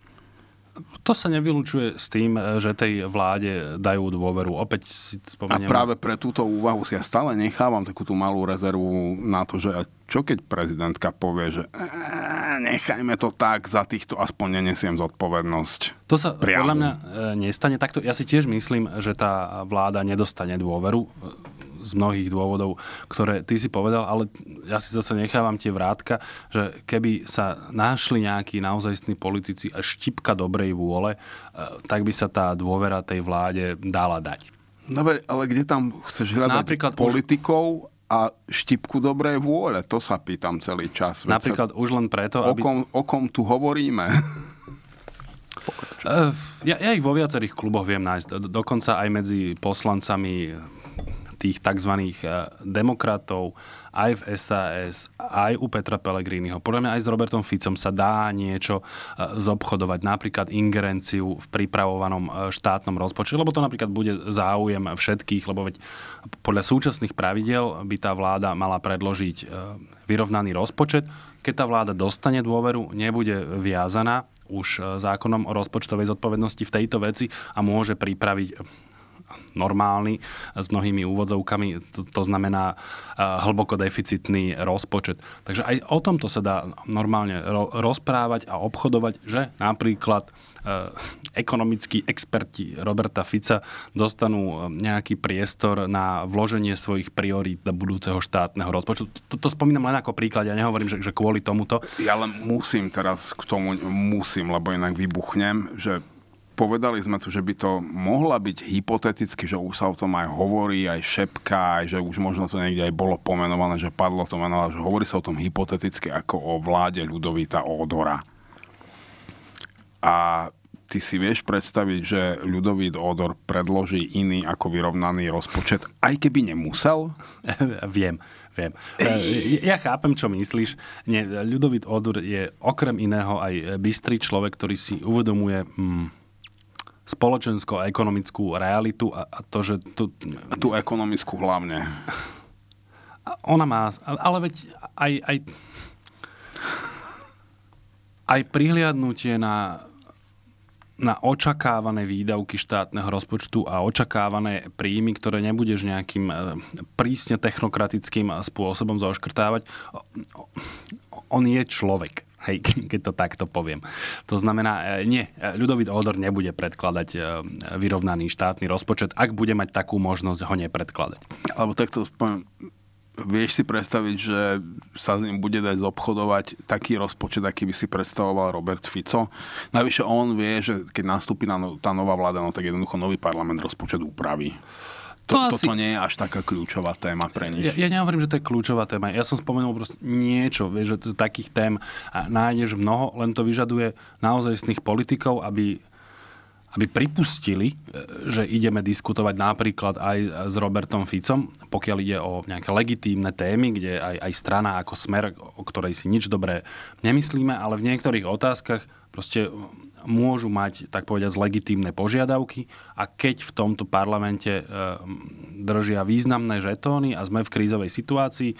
Speaker 1: To sa nevylučuje
Speaker 2: s tým, e, že tej
Speaker 1: vláde dajú dôveru. Opäť si spomeniem... A práve pre túto úvahu si ja stále nechávam takú tú malú rezervu na to, že čo keď prezidentka povie, že nechajme to tak, za týchto aspoň nenesiem zodpovednosť. To sa priamu. podľa mňa e, nestane takto. Ja
Speaker 2: si tiež myslím, že tá vláda nedostane dôveru z mnohých dôvodov, ktoré ty si povedal, ale ja si zase nechávam tie vrátka, že keby sa našli nejakí naozajstní politici a štipka dobrej vôle, e, tak by sa tá dôvera tej
Speaker 1: vláde dala dať. Dobre, ale kde tam chceš hľadať Napríklad politikov a štipku dobrej vôle? To sa pýtam celý čas. Napríklad sa... už len preto, aby... O kom, o kom tu hovoríme? E, ja, ja ich vo viacerých kluboch viem
Speaker 2: nájsť. Dokonca aj medzi poslancami tých tzv. Eh, demokratov, aj v SAS, aj u Petra Pellegriniho, podľa mňa aj s Robertom Ficom sa dá niečo eh, zobchodovať, napríklad ingerenciu v pripravovanom eh, štátnom rozpočte, lebo to napríklad bude záujem všetkých, lebo veď podľa súčasných pravidel by tá vláda mala predložiť vyrovnaný rozpočet. Keď tá vláda dostane dôveru, nebude viazaná už zákonom o rozpočtovej zodpovednosti v tejto veci a môže pripraviť normálny s mnohými úvodzovkami, to, to znamená eh, hlboko deficitný rozpočet. Takže aj o tomto sa dá normálne ro- rozprávať a obchodovať, že napríklad eh, ekonomickí experti Roberta Fica dostanú eh, nejaký priestor na vloženie svojich priorít do budúceho
Speaker 1: štátneho rozpočtu. To, to spomínam len ako príklad, ja nehovorím, že, že kvôli tomuto. Ja len musím teraz k tomu, musím, lebo inak vybuchnem, že Povedali sme tu, že by to mohla byť hypoteticky, že už sa o tom aj hovorí, aj šepká, aj že už možno to niekde aj bolo pomenované, že padlo to meno, ale že hovorí sa o tom hypoteticky ako o vláde ľudovita Odora. A ty si vieš predstaviť, že ľudový Odor predloží iný ako vyrovnaný rozpočet, aj keby nemusel?
Speaker 2: Viem. Viem. E, ja chápem, čo myslíš. Ľudovit odor Odur je okrem iného aj bystrý človek, ktorý si uvedomuje... Mm, spoločenskú a ekonomickú realitu a, a to, že... Tu... A tú ekonomickú hlavne. Ona má... Ale veď aj... aj aj prihliadnutie na, na očakávané výdavky štátneho rozpočtu a očakávané príjmy, ktoré nebudeš nejakým e, prísne technokratickým spôsobom zaoškrtávať, on je človek hej, keď to takto poviem. To znamená, e, nie, e, ľudovit Odor nebude predkladať e, vyrovnaný štátny rozpočet,
Speaker 1: ak bude mať takú možnosť ho nepredkladať. Alebo takto poviem, vieš si predstaviť, že sa s ním bude dať zobchodovať taký rozpočet, aký by si predstavoval Robert Fico. Navyše on vie, že keď nastúpi no, tá nová vláda, no tak jednoducho nový parlament rozpočet upraví to, to asi... toto nie je až taká kľúčová téma pre nich. Ja, ja
Speaker 2: nehovorím, že to je kľúčová téma. Ja som spomenul proste niečo, vieš, že takých tém a nájdeš mnoho, len to vyžaduje naozaj z tých politikov, aby aby pripustili, e, že ideme diskutovať napríklad aj s Robertom Ficom, pokiaľ ide o nejaké legitímne témy, kde aj, aj strana ako smer, o ktorej si nič dobré nemyslíme, ale v niektorých otázkach proste môžu mať, tak povedať, legitímne požiadavky a keď v tomto parlamente e, držia významné žetóny a sme v krízovej
Speaker 1: situácii,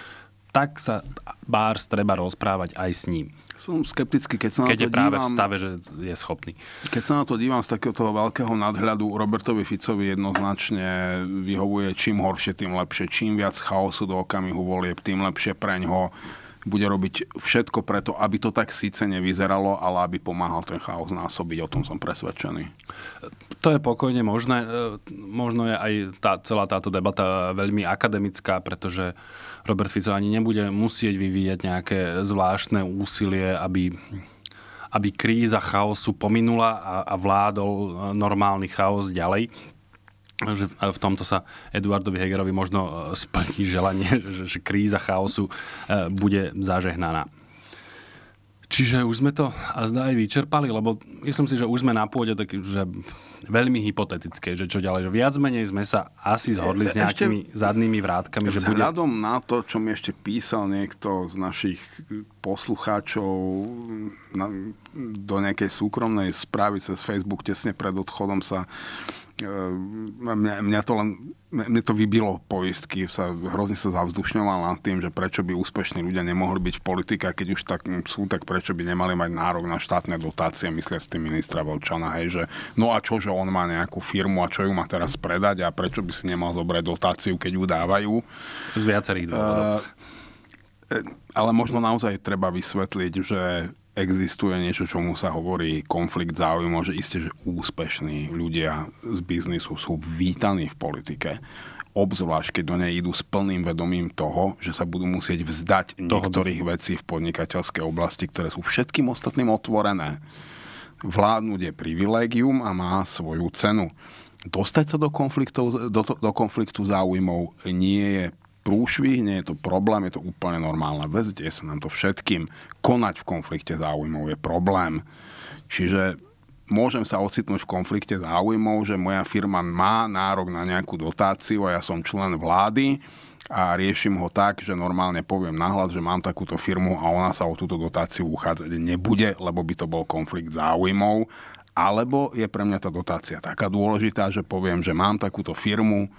Speaker 1: tak sa Bárs treba rozprávať aj s ním. Som skeptický, keď sa na keď to je práve dívam, v stave,
Speaker 2: že je schopný.
Speaker 1: Keď sa na to dívam z takéhoto veľkého nadhľadu, Robertovi Ficovi jednoznačne vyhovuje čím horšie, tým lepšie. Čím viac chaosu do okamihu volieb, tým lepšie preň ho bude robiť všetko preto, aby to tak síce nevyzeralo, ale aby pomáhal ten chaos násobiť. O tom som presvedčený. To je pokojne možné.
Speaker 2: E, možno je aj tá, celá táto debata veľmi akademická, pretože Robert Fico ani nebude musieť vyvíjať nejaké zvláštne úsilie, aby aby kríza chaosu pominula a, a vládol normálny chaos ďalej že v tomto sa Eduardovi Hegerovi možno e, splní želanie, že kríza chaosu e, bude zažehnaná. Čiže už sme to a zdá aj vyčerpali, lebo myslím si, že už sme na pôde taký, že veľmi hypotetické, že čo ďalej, že viac menej sme sa asi zhodli s e, nejakými ešte, zadnými vrátkami. Že bude...
Speaker 1: Vzhľadom na to, čo mi ešte písal niekto z našich poslucháčov na, do nejakej súkromnej správy cez Facebook tesne pred odchodom sa Ehm, mňa, mňa to len mne to vybilo poistky, sa, hrozne sa zavzdušňoval nad tým, že prečo by úspešní ľudia nemohli byť v politike, keď už tak sú, tak prečo by nemali mať nárok na štátne dotácie, myslia s tým ministra Volčana, hej, že no a čo, že on má nejakú firmu a čo ju má teraz predať a prečo by si nemal zobrať dotáciu, keď ju dávajú. Z viacerých dôvodov. Uh, ale možno naozaj treba vysvetliť, že existuje niečo, čomu sa hovorí konflikt záujmov, že isté, že úspešní ľudia z biznisu sú vítaní v politike obzvlášť keď do nej idú s plným vedomím toho, že sa budú musieť vzdať toho niektorých bez... vecí v podnikateľskej oblasti, ktoré sú všetkým ostatným otvorené. Vládnuť je privilégium a má svoju cenu. Dostať sa do, do, do konfliktu záujmov nie je prúšvih, nie je to problém, je to úplne normálna vec, deje sa nám to všetkým. Konať v konflikte záujmov je problém. Čiže môžem sa ocitnúť v konflikte záujmov, že moja firma má nárok na nejakú dotáciu a ja som člen vlády a riešim ho tak, že normálne poviem nahlas, že mám takúto firmu a ona sa o túto dotáciu uchádzať nebude, lebo by to bol konflikt záujmov. Alebo je pre mňa tá dotácia taká dôležitá, že poviem, že mám takúto firmu,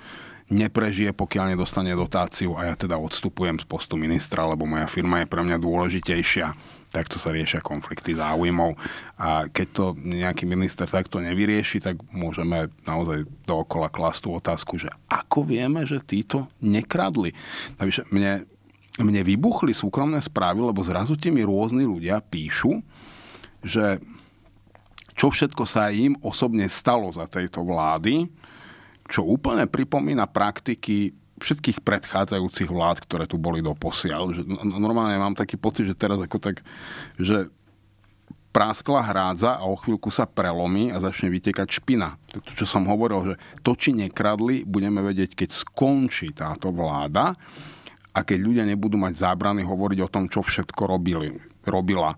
Speaker 1: neprežije, pokiaľ nedostane dotáciu a ja teda odstupujem z postu ministra, lebo moja firma je pre mňa dôležitejšia. Takto sa riešia konflikty záujmov a keď to nejaký minister takto nevyrieši, tak môžeme naozaj dookola klasť tú otázku, že ako vieme, že títo nekradli. Takže mne, mne vybuchli súkromné správy, lebo zrazu ti mi rôzni ľudia píšu, že čo všetko sa im osobne stalo za tejto vlády, čo úplne pripomína praktiky všetkých predchádzajúcich vlád, ktoré tu boli doposiaľ. Že no, no, normálne mám taký pocit, že teraz ako tak, že práskla hrádza a o chvíľku sa prelomí a začne vytekať špina. To, čo som hovoril, že to, či nekradli, budeme vedieť, keď skončí táto vláda a keď ľudia nebudú mať zábrany hovoriť o tom, čo všetko robili, robila.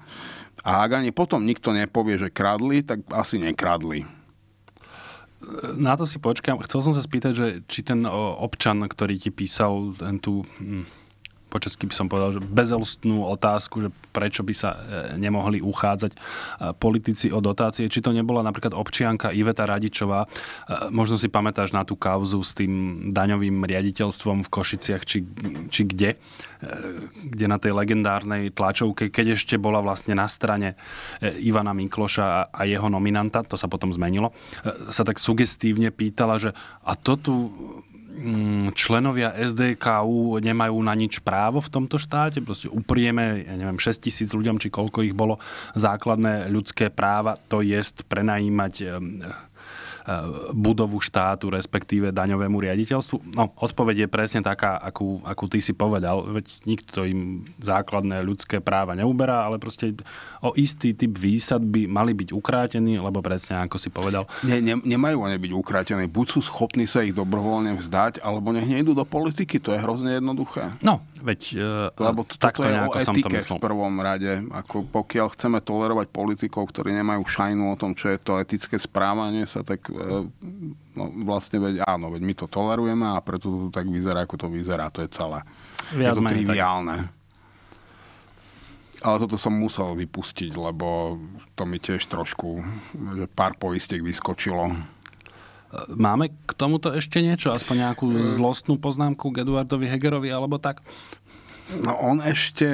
Speaker 1: A ak ani potom nikto nepovie, že kradli, tak asi nekradli
Speaker 2: na to si počkam. Chcel som sa spýtať, že či ten občan, ktorý ti písal ten tú hm, po by som povedal, že bezelstnú otázku, že prečo by sa e, nemohli uchádzať e, politici o dotácie. Či to nebola napríklad občianka Iveta Radičová, e, možno si pamätáš na tú kauzu s tým daňovým riaditeľstvom v Košiciach, či, či kde, kde na tej legendárnej tlačovke, keď ešte bola vlastne na strane Ivana Mikloša a jeho nominanta, to sa potom zmenilo, sa tak sugestívne pýtala, že a to tu Mm, členovia SDKU nemajú na nič právo v tomto štáte? Proste uprieme, ja neviem, 6 tisíc ľuďom, či koľko ich bolo, základné ľudské práva, to jest prenajímať e, budovu štátu, respektíve daňovému riaditeľstvu? No, odpoveď je presne taká, akú, akú ty si povedal. Veď nikto im základné ľudské práva neuberá, ale proste o istý typ
Speaker 1: výsadby mali byť ukrátení, lebo presne ako si povedal. Nie, ne, nemajú oni byť ukrátení. Buď sú schopní sa ich dobrovoľne vzdať, alebo nech nejdú do politiky. To je hrozne jednoduché. No, veď e, lebo to, takto je o etike v prvom rade. Ako pokiaľ chceme tolerovať politikov, ktorí nemajú šajnu o tom, čo je to etické správanie, sa tak e, no, vlastne veď áno, veď my to tolerujeme a preto to tak vyzerá, ako to vyzerá. To je celé. Viac je to triviálne. Tak. Ale toto som musel vypustiť, lebo to mi tiež trošku pár poistiek vyskočilo. Máme
Speaker 2: k tomuto ešte niečo? Aspoň nejakú mm. zlostnú poznámku k Eduardovi Hegerovi alebo tak?
Speaker 1: No on ešte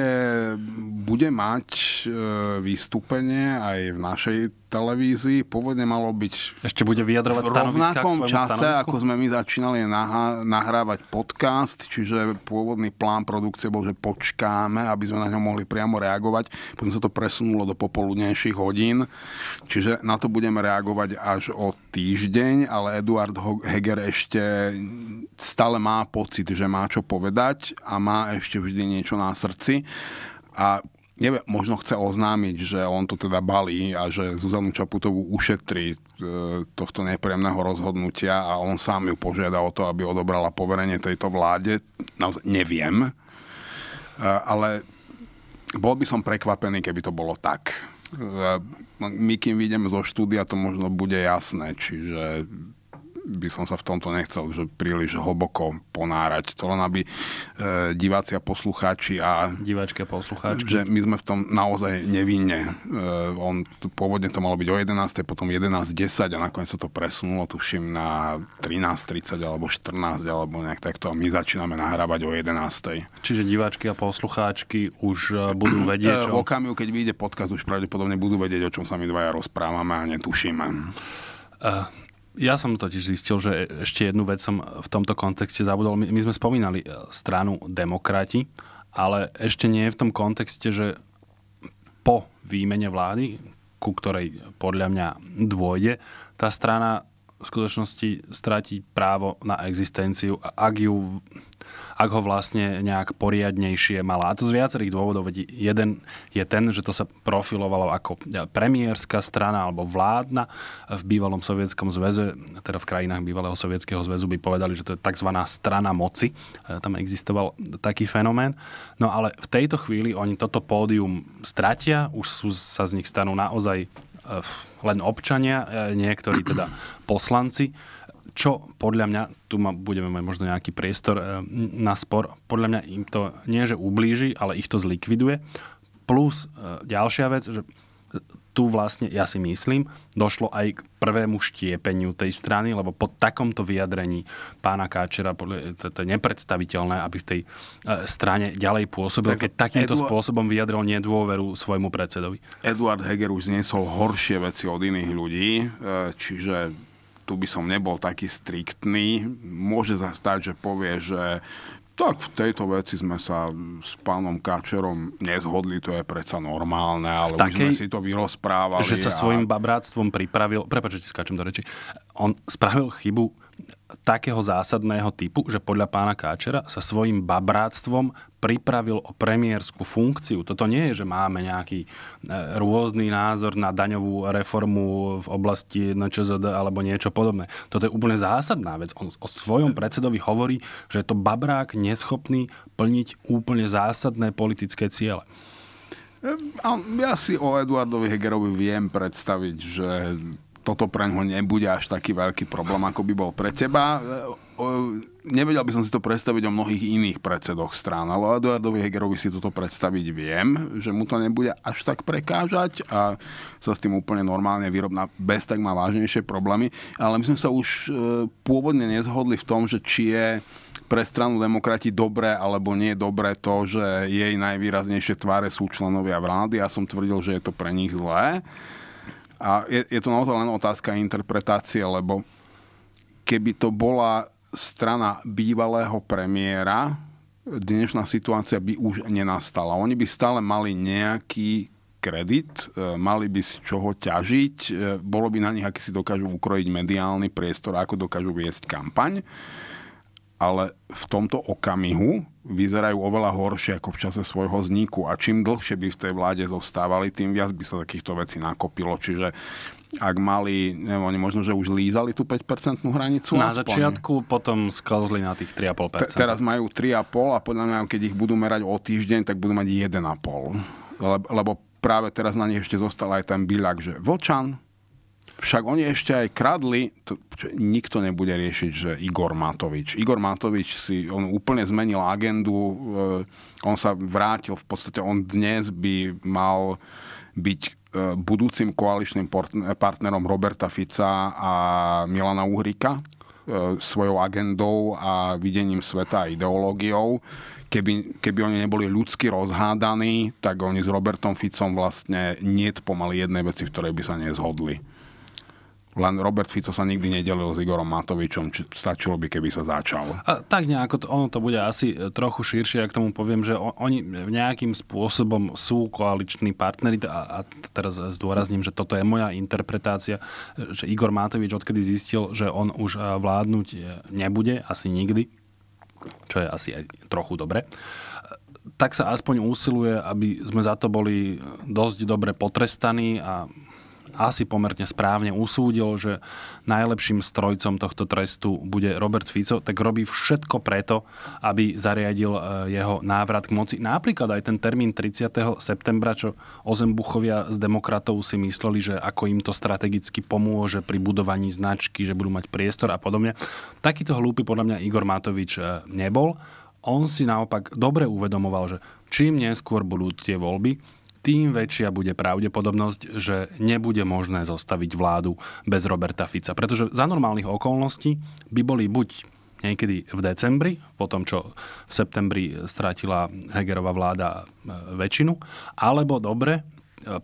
Speaker 1: bude mať e, vystúpenie aj v našej televízii. Pôvodne malo byť Ešte bude vyjadrovať v rovnakom čase, stanovisku? ako sme my začínali nahrávať podcast, čiže pôvodný plán produkcie bol, že počkáme, aby sme na ňo mohli priamo reagovať. Potom sa to presunulo do popoludnejších hodín, čiže na to budeme reagovať až o týždeň, ale Eduard Heger ešte stále má pocit, že má čo povedať a má ešte vždy niečo na srdci. A neviem, možno chce oznámiť, že on to teda balí a že Zuzanu Čaputovú ušetrí e, tohto nepríjemného rozhodnutia a on sám ju požiada o to, aby odobrala poverenie tejto vláde. Naozaj neviem, e, ale bol by som prekvapený, keby to bolo tak. E, my, kým vyjdeme zo štúdia, to možno bude jasné, čiže by som sa v tomto nechcel že príliš hlboko ponárať. To len aby e, diváci a poslucháči a... Diváčky a poslucháčky. Že my sme v tom naozaj nevinne. E, on, pôvodne to malo byť o 11, potom 11.10 a nakoniec sa to presunulo, tuším, na 13.30 alebo 14 alebo nejak takto. A my začíname nahrávať o 11. Čiže diváčky a poslucháčky už e, budú vedieť, e, čo... V okamihu, keď vyjde podcast, už pravdepodobne budú vedieť, o čom sa my dvaja rozprávame a netušíme.
Speaker 2: Uh, ja som totiž zistil, že ešte jednu vec som v tomto kontexte zabudol. My, my sme spomínali e, stranu demokrati, ale ešte nie v tom kontexte, že po výmene vlády, ku ktorej podľa mňa dôjde, tá strana v skutočnosti stratiť právo na existenciu, ak, ju, ak ho vlastne nejak poriadnejšie mala. A to z viacerých dôvodov. Veď jeden je ten, že to sa profilovalo ako premiérska strana alebo vládna v bývalom sovietskom zväze, teda v krajinách bývalého sovietskeho zväzu by povedali, že to je tzv. strana moci. E, tam existoval taký fenomén. No ale v tejto chvíli oni toto pódium stratia, už sú, sa z nich stanú naozaj e, len občania, e, niektorí teda poslanci čo podľa mňa, tu ma, budeme mať možno nejaký priestor e, na spor, podľa mňa im to nie, že ublíži, ale ich to zlikviduje. Plus e, ďalšia vec, že tu vlastne, ja si myslím, došlo aj k prvému štiepeniu tej strany, lebo po takomto vyjadrení pána Káčera to, je nepredstaviteľné, aby v tej e, strane ďalej pôsobil, tak keď takýmto Eduard,
Speaker 1: spôsobom vyjadril nedôveru svojmu predsedovi. Eduard Heger už zniesol horšie veci od iných ľudí, e, čiže tu by som nebol taký striktný. Môže sa stať, že povie, že tak v tejto veci sme sa s pánom Káčerom nezhodli, to je predsa normálne, ale takej, už sme si to vyrozprávali. Že sa a... svojim babráctvom pripravil, prepáč, že skáčem do reči, on spravil chybu
Speaker 2: takého zásadného typu, že podľa pána Káčera sa svojim babráctvom pripravil o premiérskú funkciu. Toto nie je, že máme nejaký e, rôzny názor na daňovú reformu v oblasti NČZD alebo niečo podobné. Toto je úplne zásadná vec. On o svojom predsedovi hovorí, že je to babrák neschopný plniť úplne zásadné politické ciele.
Speaker 1: Ehm, ja si o Eduardovi Hegerovi viem predstaviť, že toto pre ňoho nebude až taký veľký problém, ako by bol pre teba. Nevedel by som si to predstaviť o mnohých iných predsedoch strán, ale Eduardovi Hegerovi si toto predstaviť viem, že mu to nebude až tak prekážať a sa s tým úplne normálne vyrobná bez tak má vážnejšie problémy. Ale my sme sa už e, pôvodne nezhodli v tom, že či je pre stranu demokrati dobré alebo nie dobré to, že jej najvýraznejšie tváre sú členovia vlády. Ja som tvrdil, že je to pre nich zlé. A je, je to naozaj len otázka interpretácie, lebo keby to bola strana bývalého premiéra, dnešná situácia by už nenastala. Oni by stále mali nejaký kredit, e, mali by z čoho ťažiť, e, bolo by na nich, aký si dokážu ukrojiť mediálny priestor, ako dokážu viesť kampaň ale v tomto okamihu vyzerajú oveľa horšie ako v čase svojho vzniku. A čím dlhšie by v tej vláde zostávali, tým viac by sa takýchto vecí nakopilo. Čiže ak mali, neviem, oni možno, že už lízali tú 5 hranicu. Na aspoň. začiatku potom sklzli na tých 3,5%. Te, teraz majú 3,5 a podľa mňa, keď ich budú merať o týždeň, tak budú mať 1,5. Lebo, lebo práve teraz na nich ešte zostal aj ten byľak, že Vlčan, však oni ešte aj kradli, to, čo, nikto nebude riešiť, že Igor Matovič. Igor Matovič si, on úplne zmenil agendu, e, on sa vrátil, v podstate on dnes by mal byť e, budúcim koaličným partnerom Roberta Fica a Milana Uhrika e, svojou agendou a videním sveta a ideológiou. Keby, keby oni neboli ľudsky rozhádaní, tak oni s Robertom Ficom vlastne nie pomaly jednej veci, v ktorej by sa nezhodli. Len Robert Fico sa nikdy nedelil s Igorom Matovičom, či stačilo by, keby sa začal.
Speaker 2: A, tak nejako, to, ono to bude asi e, trochu širšie, ak k tomu poviem, že oni nejakým spôsobom sú koaliční partnery a, a teraz zdôrazním, že toto je moja interpretácia, e, že Igor Matovič odkedy zistil, že on už e, vládnuť nebude, asi nikdy, čo je asi aj trochu dobre, tak sa aspoň úsiluje, aby sme za to boli dosť dobre potrestaní a asi pomerne správne usúdil, že najlepším strojcom tohto trestu bude Robert Fico, tak robí všetko preto, aby zariadil e, jeho návrat k moci. Napríklad aj ten termín 30. septembra, čo Ozembuchovia z demokratov si mysleli, že ako im to strategicky pomôže pri budovaní značky, že budú mať priestor a podobne. Takýto hlúpy podľa mňa Igor Matovič e, nebol. On si naopak dobre uvedomoval, že čím neskôr budú tie voľby, tým väčšia bude pravdepodobnosť, že nebude možné zostaviť vládu bez Roberta Fica. Pretože za normálnych okolností by boli buď niekedy v decembri, po tom, čo v septembri strátila Hegerová vláda e, väčšinu, alebo dobre, e,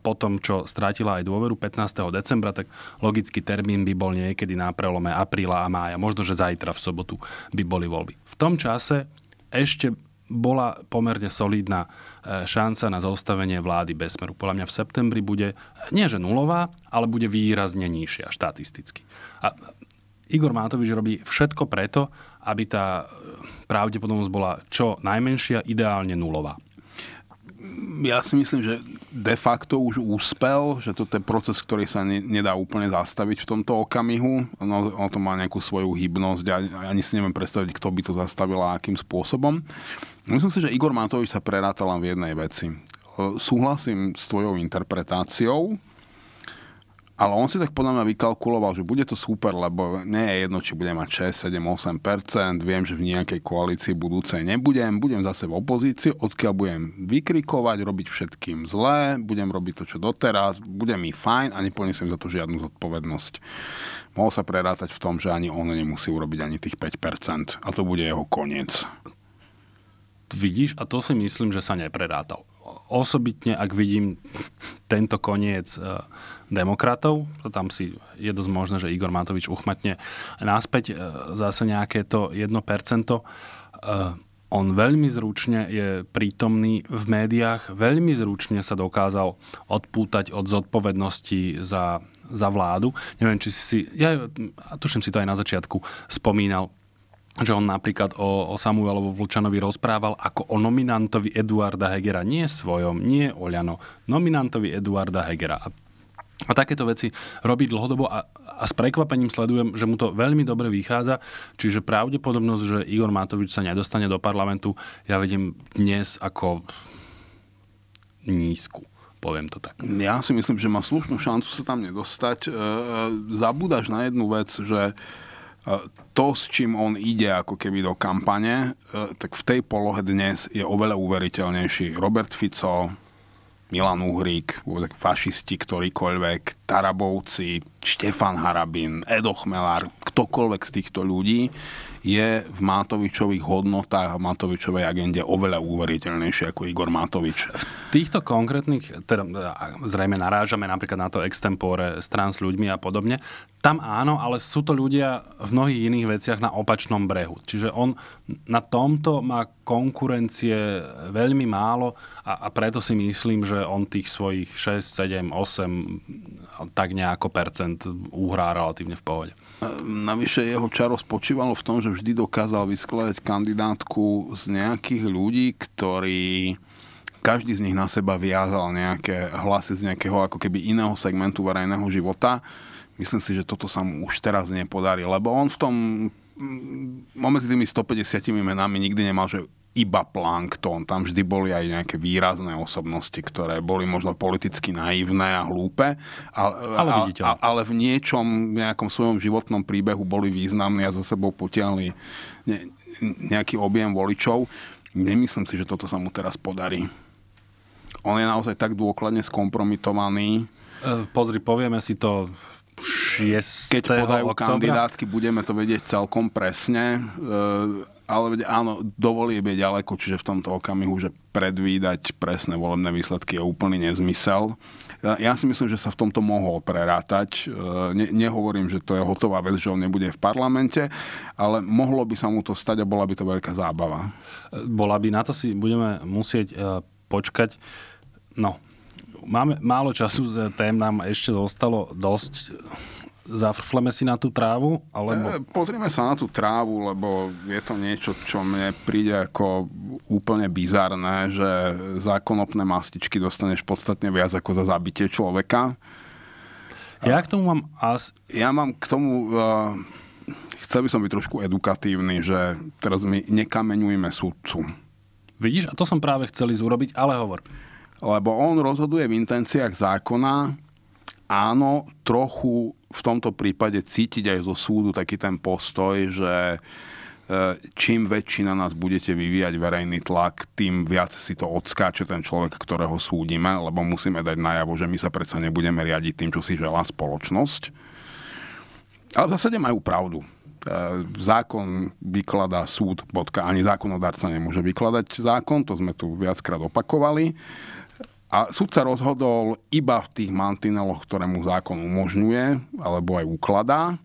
Speaker 2: po tom, čo strátila aj dôveru 15. decembra, tak logický termín by bol niekedy na prelome apríla a mája. Možno, že zajtra v sobotu by boli voľby. V tom čase ešte bola pomerne solidná e, šanca na zostavenie vlády bez smeru. Podľa mňa v septembri bude e, nie že nulová, ale bude výrazne nižšia štatisticky. A Igor Mátovič robí všetko preto, aby tá e, pravdepodobnosť bola čo najmenšia, ideálne nulová.
Speaker 1: Ja si myslím, že de facto už úspel, že toto je proces, ktorý sa ne, nedá úplne zastaviť v tomto okamihu. Ono, ono to má nejakú svoju hybnosť a ani si neviem predstaviť, kto by to zastavil a akým spôsobom. Uh, Myslím si, že Igor Matovič sa prerátal len v jednej veci. Súhlasím s tvojou interpretáciou, ale on si tak podľa mňa vykalkuloval, že bude to super, lebo nie je jedno, či budem mať 6, 7, 8 Viem, že v nejakej koalícii budúcej nebudem. Budem zase v opozícii, odkiaľ budem vykrikovať, robiť všetkým zlé, budem robiť to, čo doteraz, bude mi fajn a neponesiem za to žiadnu zodpovednosť. Mohol sa prerátať v tom, že ani on nemusí urobiť ani tých 5 a to bude jeho koniec vidíš, a to si
Speaker 2: myslím, že sa neprerátal. Osobitne, ak vidím tento koniec e, demokratov, to tam si je dosť možné, že Igor Matovič uchmatne náspäť e, zase nejaké to 1%. E, on veľmi zručne je prítomný v médiách, veľmi zručne sa dokázal odpútať od zodpovednosti za, za vládu. Neviem, či si, ja tuším si to aj na začiatku spomínal, že on napríklad o, o Samuelovo Vlčanovi rozprával ako o nominantovi Eduarda Hegera, nie svojom, nie Oľano, nominantovi Eduarda Hegera. A a takéto veci robí dlhodobo a, a s prekvapením sledujem, že mu to veľmi dobre vychádza, čiže pravdepodobnosť, že Igor Matovič sa nedostane do parlamentu, ja vidím dnes
Speaker 1: ako nízku poviem to tak. Ja si myslím, že má slušnú šancu sa tam nedostať. E, e, zabúdaš na jednu vec, že E, to, s čím on ide ako keby do kampane, e, tak v tej polohe dnes je oveľa uveriteľnejší Robert Fico, Milan Uhrík, fašisti ktorýkoľvek, Tarabovci, Štefan Harabin, Edo Chmelár, ktokoľvek z týchto ľudí je v Matovičových hodnotách a Matovičovej agende oveľa uveriteľnejšie ako Igor Matovič. V týchto konkrétnych, teda zrejme narážame napríklad na to
Speaker 2: extempore strán s ľuďmi a podobne, tam áno, ale sú to ľudia v mnohých iných veciach na opačnom brehu. Čiže on na tomto má konkurencie veľmi málo a, a preto si myslím, že on tých svojich 6, 7, 8
Speaker 1: tak nejako percent talent uhrá relatívne v pohode. Ehm, navyše jeho čaro spočívalo v tom, že vždy dokázal vyskladať kandidátku z nejakých ľudí, ktorí každý z nich na seba viazal nejaké hlasy z nejakého ako keby iného segmentu verejného života. Myslím si, že toto sa mu už teraz nepodarí, lebo on v tom mm, medzi tými 150 menami nikdy nemal, že iba plankton. Tam vždy boli aj nejaké výrazné osobnosti, ktoré boli možno politicky naivné a hlúpe, ale, ale, a, ale v niečom, v nejakom svojom životnom príbehu boli významní a za sebou potiahli ne, nejaký objem voličov. Nemyslím si, že toto sa mu teraz podarí. On je naozaj tak dôkladne skompromitovaný. E, pozri, povieme si to 6. Keď podajú oktobra. kandidátky, budeme to vedieť celkom presne. E, ale veď, áno, dovolí je ďaleko, čiže v tomto okamihu, že predvídať presné volebné výsledky je úplný nezmysel. Ja si myslím, že sa v tomto mohol prerátať. E, ne, nehovorím, že to je hotová vec, že on nebude v parlamente, ale mohlo by sa mu to stať a bola by to veľká zábava. E, bola by, na to si budeme
Speaker 2: musieť e, počkať. No, máme málo času, tém nám ešte zostalo dosť zafrfleme si na tú trávu? Alebo... E,
Speaker 1: pozrime sa na tú trávu, lebo je to niečo, čo mne príde ako úplne bizarné, že za konopné mastičky dostaneš podstatne viac ako za zabitie človeka. Ja k tomu mám... As... Ja mám k tomu... Uh, chcel by som byť trošku edukatívny, že teraz my nekameňujme súdcu. Vidíš, a to som práve chcel urobiť, ale hovor. Lebo on rozhoduje v intenciách zákona, áno, trochu v tomto prípade cítiť aj zo súdu taký ten postoj, že e, čím väčší na nás budete vyvíjať verejný tlak, tým viac si to odskáče ten človek, ktorého súdime, lebo musíme dať najavo, že my sa predsa nebudeme riadiť tým, čo si želá spoločnosť. Ale v zásade majú pravdu. E, zákon vykladá súd, bodka, ani zákonodárca nemôže vykladať zákon, to sme tu viackrát opakovali. A súd sa rozhodol iba v tých mantineloch, ktoré mu zákon umožňuje, alebo aj ukladá. E,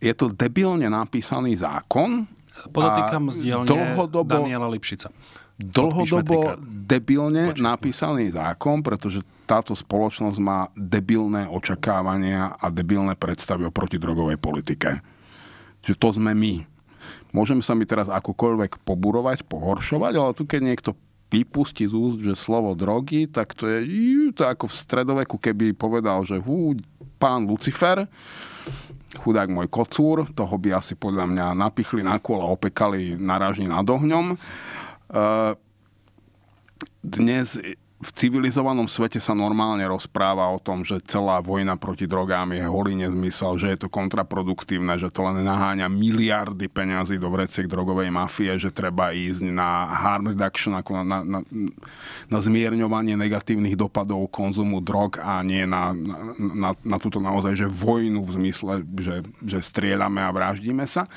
Speaker 1: je to debilne napísaný zákon. Podotýkam z dielne dlhodobo, Daniela Lipšica. Dlhodobo debilne Počkej. napísaný zákon, pretože táto spoločnosť má debilné očakávania a debilné predstavy o protidrogovej politike. Čiže to sme my. Môžeme sa mi teraz akokoľvek poburovať, pohoršovať, ale tu keď niekto vypustí z úst, že slovo drogy, tak to je, to ako v stredoveku, keby povedal, že hú, pán Lucifer, chudák môj kocúr, toho by asi podľa mňa napichli na kôl a opekali naražne nad ohňom. E, dnes v civilizovanom svete sa normálne rozpráva o tom, že celá vojna proti drogám je holý nezmysel, že je to kontraproduktívne, že to len naháňa miliardy peňazí do vreciek drogovej mafie, že treba ísť na harm reduction, ako na, na, na, na zmierňovanie negatívnych dopadov konzumu drog a nie na, na, na, na túto naozaj, že vojnu v zmysle, že, že strieľame a vraždíme sa.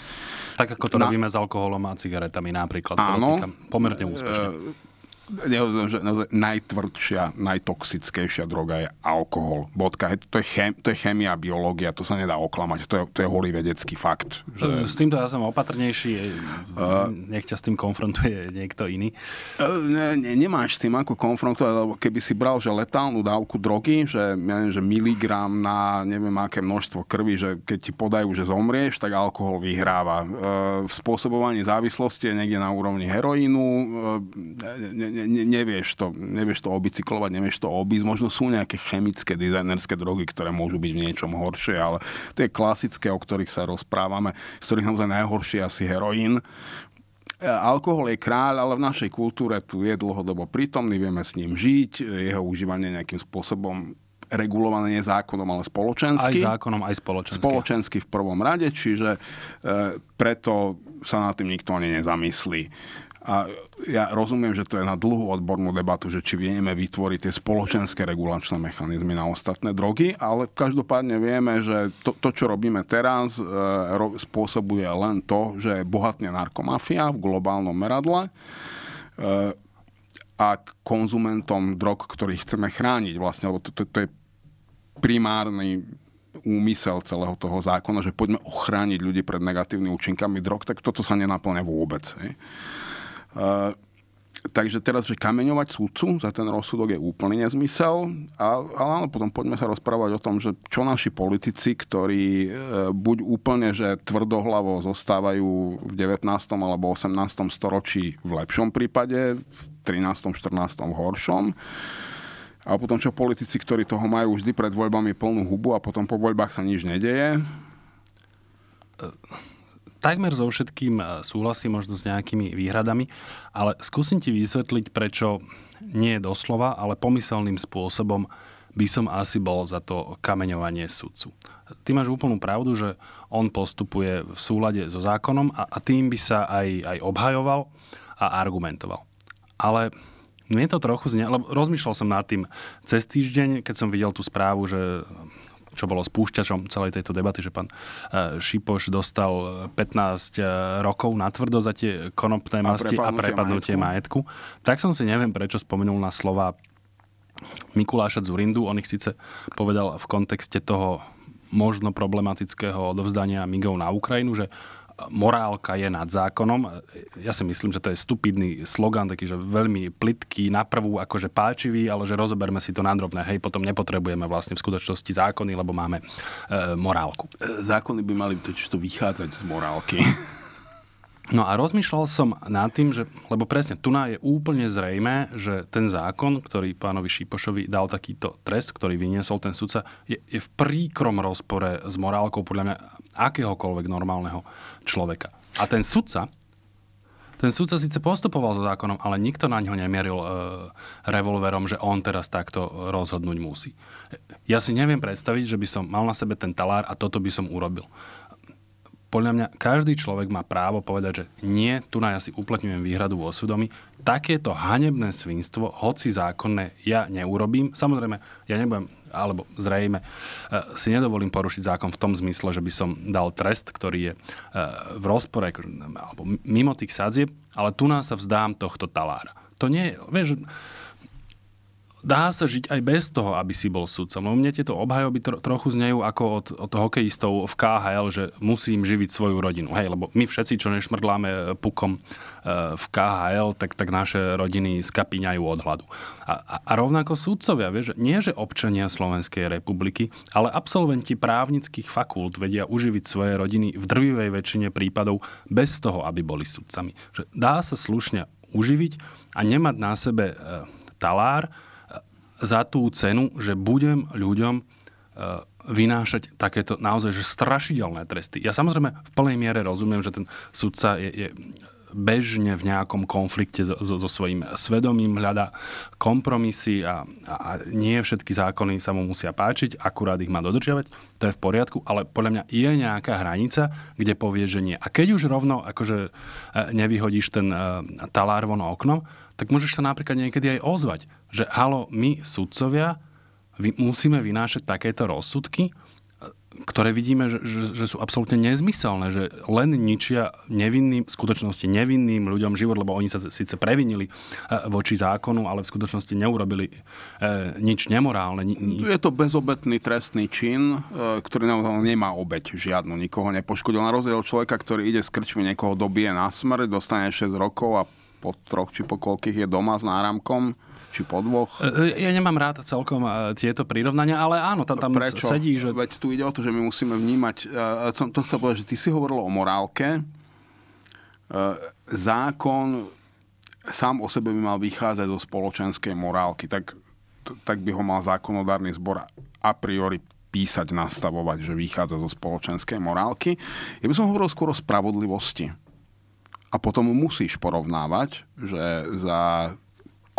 Speaker 1: Tak ako to na, robíme s alkoholom a cigaretami napríklad. Áno. Pomerne e, úspešne. E, naozaj, naozaj najtvrdšia, najtoxickejšia droga je alkohol. Bodka. To je, chem, to je chemia, biológia, to sa nedá oklamať. To je, to je holý vedecký fakt. Že... Mm, s
Speaker 2: týmto ja som opatrnejší. Uh, nech ťa s tým konfrontuje niekto iný.
Speaker 1: E, ne, ne, nemáš s tým ako konfrontovať, lebo keby si bral, že letálnu dávku drogy, že, ja neviem, že miligram na neviem aké množstvo krvi, že keď ti podajú, že zomrieš, tak alkohol vyhráva. Uh, v spôsobovaní závislosti je niekde na úrovni heroínu. Uh, ne, ne, ne, ne, nevieš, to, nevieš to obicyklovať, nevieš to obísť. Možno sú nejaké chemické, dizajnerské drogy, ktoré môžu byť v niečom horšie, ale tie klasické, o ktorých sa rozprávame, z ktorých naozaj najhoršie asi heroín, e, alkohol je kráľ, ale v našej kultúre tu je dlhodobo prítomný, vieme s ním žiť, e, jeho užívanie nejakým spôsobom regulované nie zákonom, ale spoločensky. Aj zákonom, aj spoločensky. Spoločensky v prvom rade, čiže e, preto sa nad tým nikto ani nezamyslí. A ja rozumiem, že to je na dlhú odbornú debatu, že či vieme vytvoriť tie spoločenské regulačné mechanizmy na ostatné drogy, ale každopádne vieme, že to, to čo robíme teraz, e, ro, spôsobuje len to, že je bohatne narkomafia v globálnom meradle. E, a konzumentom drog, ktorých chceme chrániť vlastne, lebo to, to, to je primárny úmysel celého toho zákona, že poďme ochrániť ľudí pred negatívnymi účinkami drog, tak toto sa nenaplňa vôbec. Je. Takže teraz, že kameňovať súdcu za ten rozsudok je úplný nezmysel, a, ale áno, potom poďme sa rozprávať o tom, že čo naši politici, ktorí e, buď úplne, že tvrdohlavo zostávajú v 19. alebo 18. storočí v lepšom prípade, v 13. 14. v horšom, a potom čo politici, ktorí toho majú vždy pred voľbami plnú hubu a potom po voľbách sa nič nedeje. E,
Speaker 2: takmer so všetkým e, súhlasím, možno s nejakými výhradami, ale skúsim ti vysvetliť, prečo nie doslova, ale pomyselným spôsobom by som asi bol za to kameňovanie sudcu. Ty máš úplnú pravdu, že on postupuje v súlade so zákonom a, a tým by sa aj, aj obhajoval a argumentoval. Ale mne to trochu znie, lebo rozmýšľal som nad tým cez týždeň, keď som videl tú správu, že čo bolo spúšťačom celej tejto debaty, že pán e, Šipoš dostal 15 e, e, rokov na tvrdo za tie konopné masti a prepadnutie majetku. majetku. Tak som si neviem, prečo spomenul na slova Mikuláša Zurindu. On ich síce povedal v kontexte toho možno problematického odovzdania migov na Ukrajinu, že morálka je nad zákonom. Ja si myslím, že to je stupidný slogan, taký, že veľmi plitký, prvú akože páčivý, ale že rozoberme si to na drobné. Hej, potom nepotrebujeme vlastne v skutočnosti zákony, lebo máme e, morálku. E, zákony by mali totiž to vychádzať z morálky. No a rozmýšľal som nad tým, že, lebo presne tu je úplne zrejme, že ten zákon, ktorý pánovi Šípošovi dal takýto trest, ktorý vyniesol ten sudca, je, je v príkrom rozpore s morálkou podľa mňa akéhokoľvek normálneho človeka. A ten sudca, ten sudca síce postupoval so zákonom, ale nikto na ňo nemieril e, revolverom, že on teraz takto rozhodnúť musí. Ja si neviem predstaviť, že by som mal na sebe ten talár a toto by som urobil podľa mňa každý človek má právo povedať, že nie, tu na ja si uplatňujem výhradu vo svedomí. Takéto hanebné svinstvo, hoci zákonné, ja neurobím. Samozrejme, ja nebudem, alebo zrejme, eh, si nedovolím porušiť zákon v tom zmysle, že by som dal trest, ktorý je eh, v rozpore, alebo mimo tých sadzieb, ale tu nás sa vzdám tohto talára. To nie je, vieš, dá sa žiť aj bez toho, aby si bol sudcom. Lebo no, mne tieto obhajoby tro, trochu znejú ako od, od hokejistov v KHL, že musím živiť svoju rodinu. Hej, lebo my všetci, čo nešmrdláme e, pukom e, v KHL, tak, tak naše rodiny skapíňajú od hladu. A, a, a rovnako sudcovia, vieš, nie že občania Slovenskej republiky, ale absolventi právnických fakult vedia uživiť svoje rodiny v drvivej väčšine prípadov bez toho, aby boli sudcami. Že dá sa slušne uživiť a nemať na sebe e, talár, za tú cenu, že budem ľuďom e, vynášať takéto naozaj že strašidelné tresty. Ja samozrejme v plnej miere rozumiem, že ten sudca je, je bežne v nejakom konflikte so, so, so svojím svedomím, hľada kompromisy a, a, nie všetky zákony sa mu musia páčiť, akurát ich má dodržiavať, to je v poriadku, ale podľa mňa je nejaká hranica, kde povie, že nie. A keď už rovno akože e, nevyhodíš ten e, talár von oknom, tak môžeš sa napríklad niekedy aj ozvať že halo, my sudcovia vy, musíme vynášať takéto rozsudky, ktoré vidíme, že, že, že sú absolútne nezmyselné, že len ničia nevinným, v skutočnosti nevinným ľuďom život, lebo oni sa síce previnili e, voči zákonu, ale v skutočnosti neurobili e, nič nemorálne. Ni, ni...
Speaker 1: Je to bezobetný trestný čin, e, ktorý naozaj nemá obeť žiadnu, nikoho nepoškodil. Na rozdiel človeka, ktorý ide z krčmi niekoho dobije na smrť, dostane 6 rokov a po troch či po koľkých je doma s náramkom či po dvoch.
Speaker 2: E, e, ja nemám rád celkom e, tieto prirovnania, ale áno, tam, tam Prečo? sedí.
Speaker 1: Že... Veď tu ide o to, že my musíme vnímať, to chcel povedať, že ty si hovoril o morálke, zákon sám o sebe by mal vychádzať zo spoločenskej morálky, tak, tak by ho mal zákonodárny zbor a priori písať, nastavovať, že vychádza zo spoločenskej morálky. Ja by som hovoril skôr o spravodlivosti. A potom musíš porovnávať, že za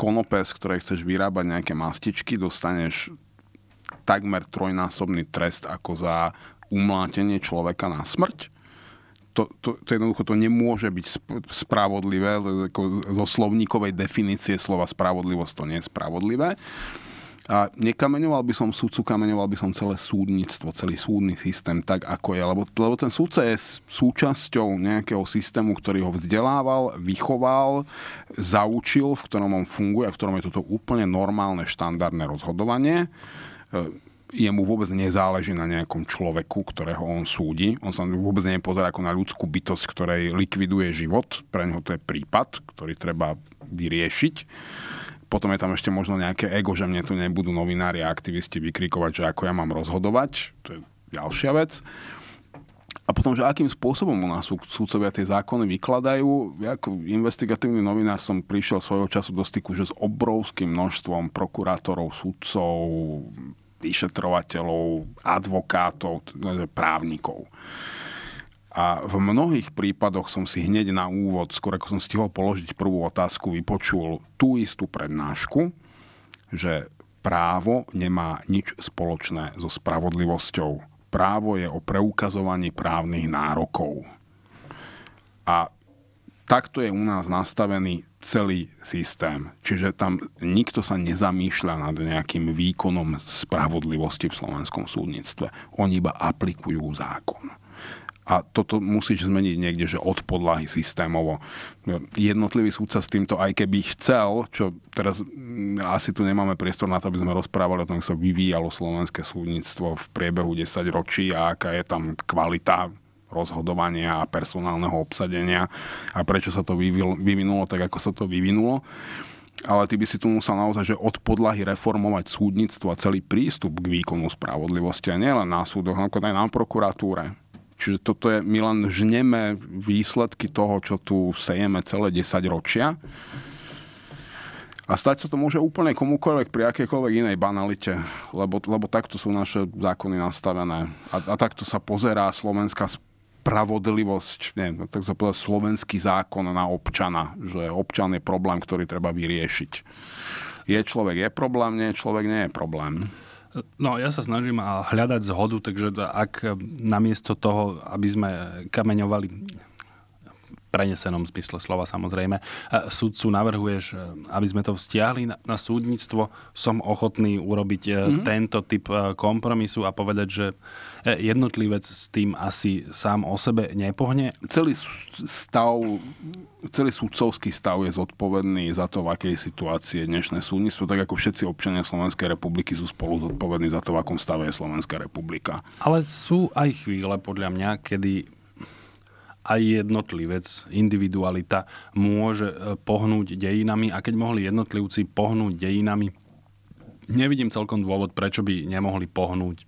Speaker 1: konope, z ktorej chceš vyrábať nejaké mastičky, dostaneš takmer trojnásobný trest ako za umlátenie človeka na smrť. To, to, to jednoducho to nemôže byť sp- spravodlivé, ako zo slovníkovej definície slova spravodlivosť to nie je spravodlivé. A nekameňoval by som súdcu, kameňoval by som celé súdnictvo, celý súdny systém tak, ako je. Lebo, lebo ten súdca je súčasťou nejakého systému, ktorý ho vzdelával, vychoval, zaučil, v ktorom on funguje, v ktorom je toto úplne normálne, štandardné rozhodovanie e, jemu vôbec nezáleží na nejakom človeku, ktorého on súdi. On sa vôbec nepozerá ako na ľudskú bytosť, ktorej likviduje život. Pre neho to je prípad, ktorý treba vyriešiť potom je tam ešte možno nejaké ego, že mne tu nebudú novinári a aktivisti vykrikovať, že ako ja mám rozhodovať. To je ďalšia vec. A potom, že akým spôsobom u nás súdcovia tie zákony vykladajú. Ja ako investigatívny novinár som prišiel svojho času do styku, že s obrovským množstvom prokurátorov, súdcov, vyšetrovateľov, advokátov, no, právnikov. A v mnohých prípadoch som si hneď na úvod, skôr ako som stihol položiť prvú otázku, vypočul tú istú prednášku, že právo nemá nič spoločné so spravodlivosťou. Právo je o preukazovaní právnych nárokov. A takto je u nás nastavený celý systém. Čiže tam nikto sa nezamýšľa nad nejakým výkonom spravodlivosti v slovenskom súdnictve. Oni iba aplikujú zákon. A toto musíš zmeniť niekde, že od podlahy systémovo. Jednotlivý súdca s týmto, aj keby chcel, čo teraz mm, asi tu nemáme priestor na to, aby sme rozprávali o tom, ako sa vyvíjalo slovenské súdnictvo v priebehu 10 ročí a aká je tam kvalita rozhodovania a personálneho obsadenia a prečo sa to vyvinulo tak, ako sa to vyvinulo ale ty by si tu musel naozaj že od podlahy reformovať súdnictvo a celý prístup k výkonu spravodlivosti a nielen na súdoch, ale aj na prokuratúre. Čiže toto je, my len žneme výsledky toho, čo tu sejeme celé 10 ročia. A stať sa to môže úplne komukoľvek pri akékoľvek inej banalite, lebo, lebo takto sú naše zákony nastavené. A, a takto sa pozerá slovenská spravodlivosť, nie, no tak sa povedať slovenský zákon na občana, že občan je problém, ktorý treba vyriešiť. Je človek, je problém, nie človek, nie je problém. No, ja sa
Speaker 2: snažím hľadať zhodu, takže ak namiesto toho, aby sme kameňovali prenesenom zmysle slova samozrejme. E, Súdcu navrhuješ, e, aby sme to vzťahli na, na súdnictvo. Som ochotný urobiť mm-hmm. tento typ kompromisu a povedať, že jednotlivec s tým asi sám o sebe nepohne.
Speaker 1: Celý stav, celý súdcovský stav je zodpovedný za to, v akej situácii je dnešné súdnictvo, tak ako všetci občania Slovenskej republiky sú spolu zodpovední za to, v akom stave je Slovenská republika.
Speaker 2: Ale sú aj chvíle, podľa mňa, kedy aj jednotlivec, individualita môže e, pohnúť dejinami a keď mohli jednotlivci pohnúť dejinami, nevidím celkom dôvod, prečo by nemohli pohnúť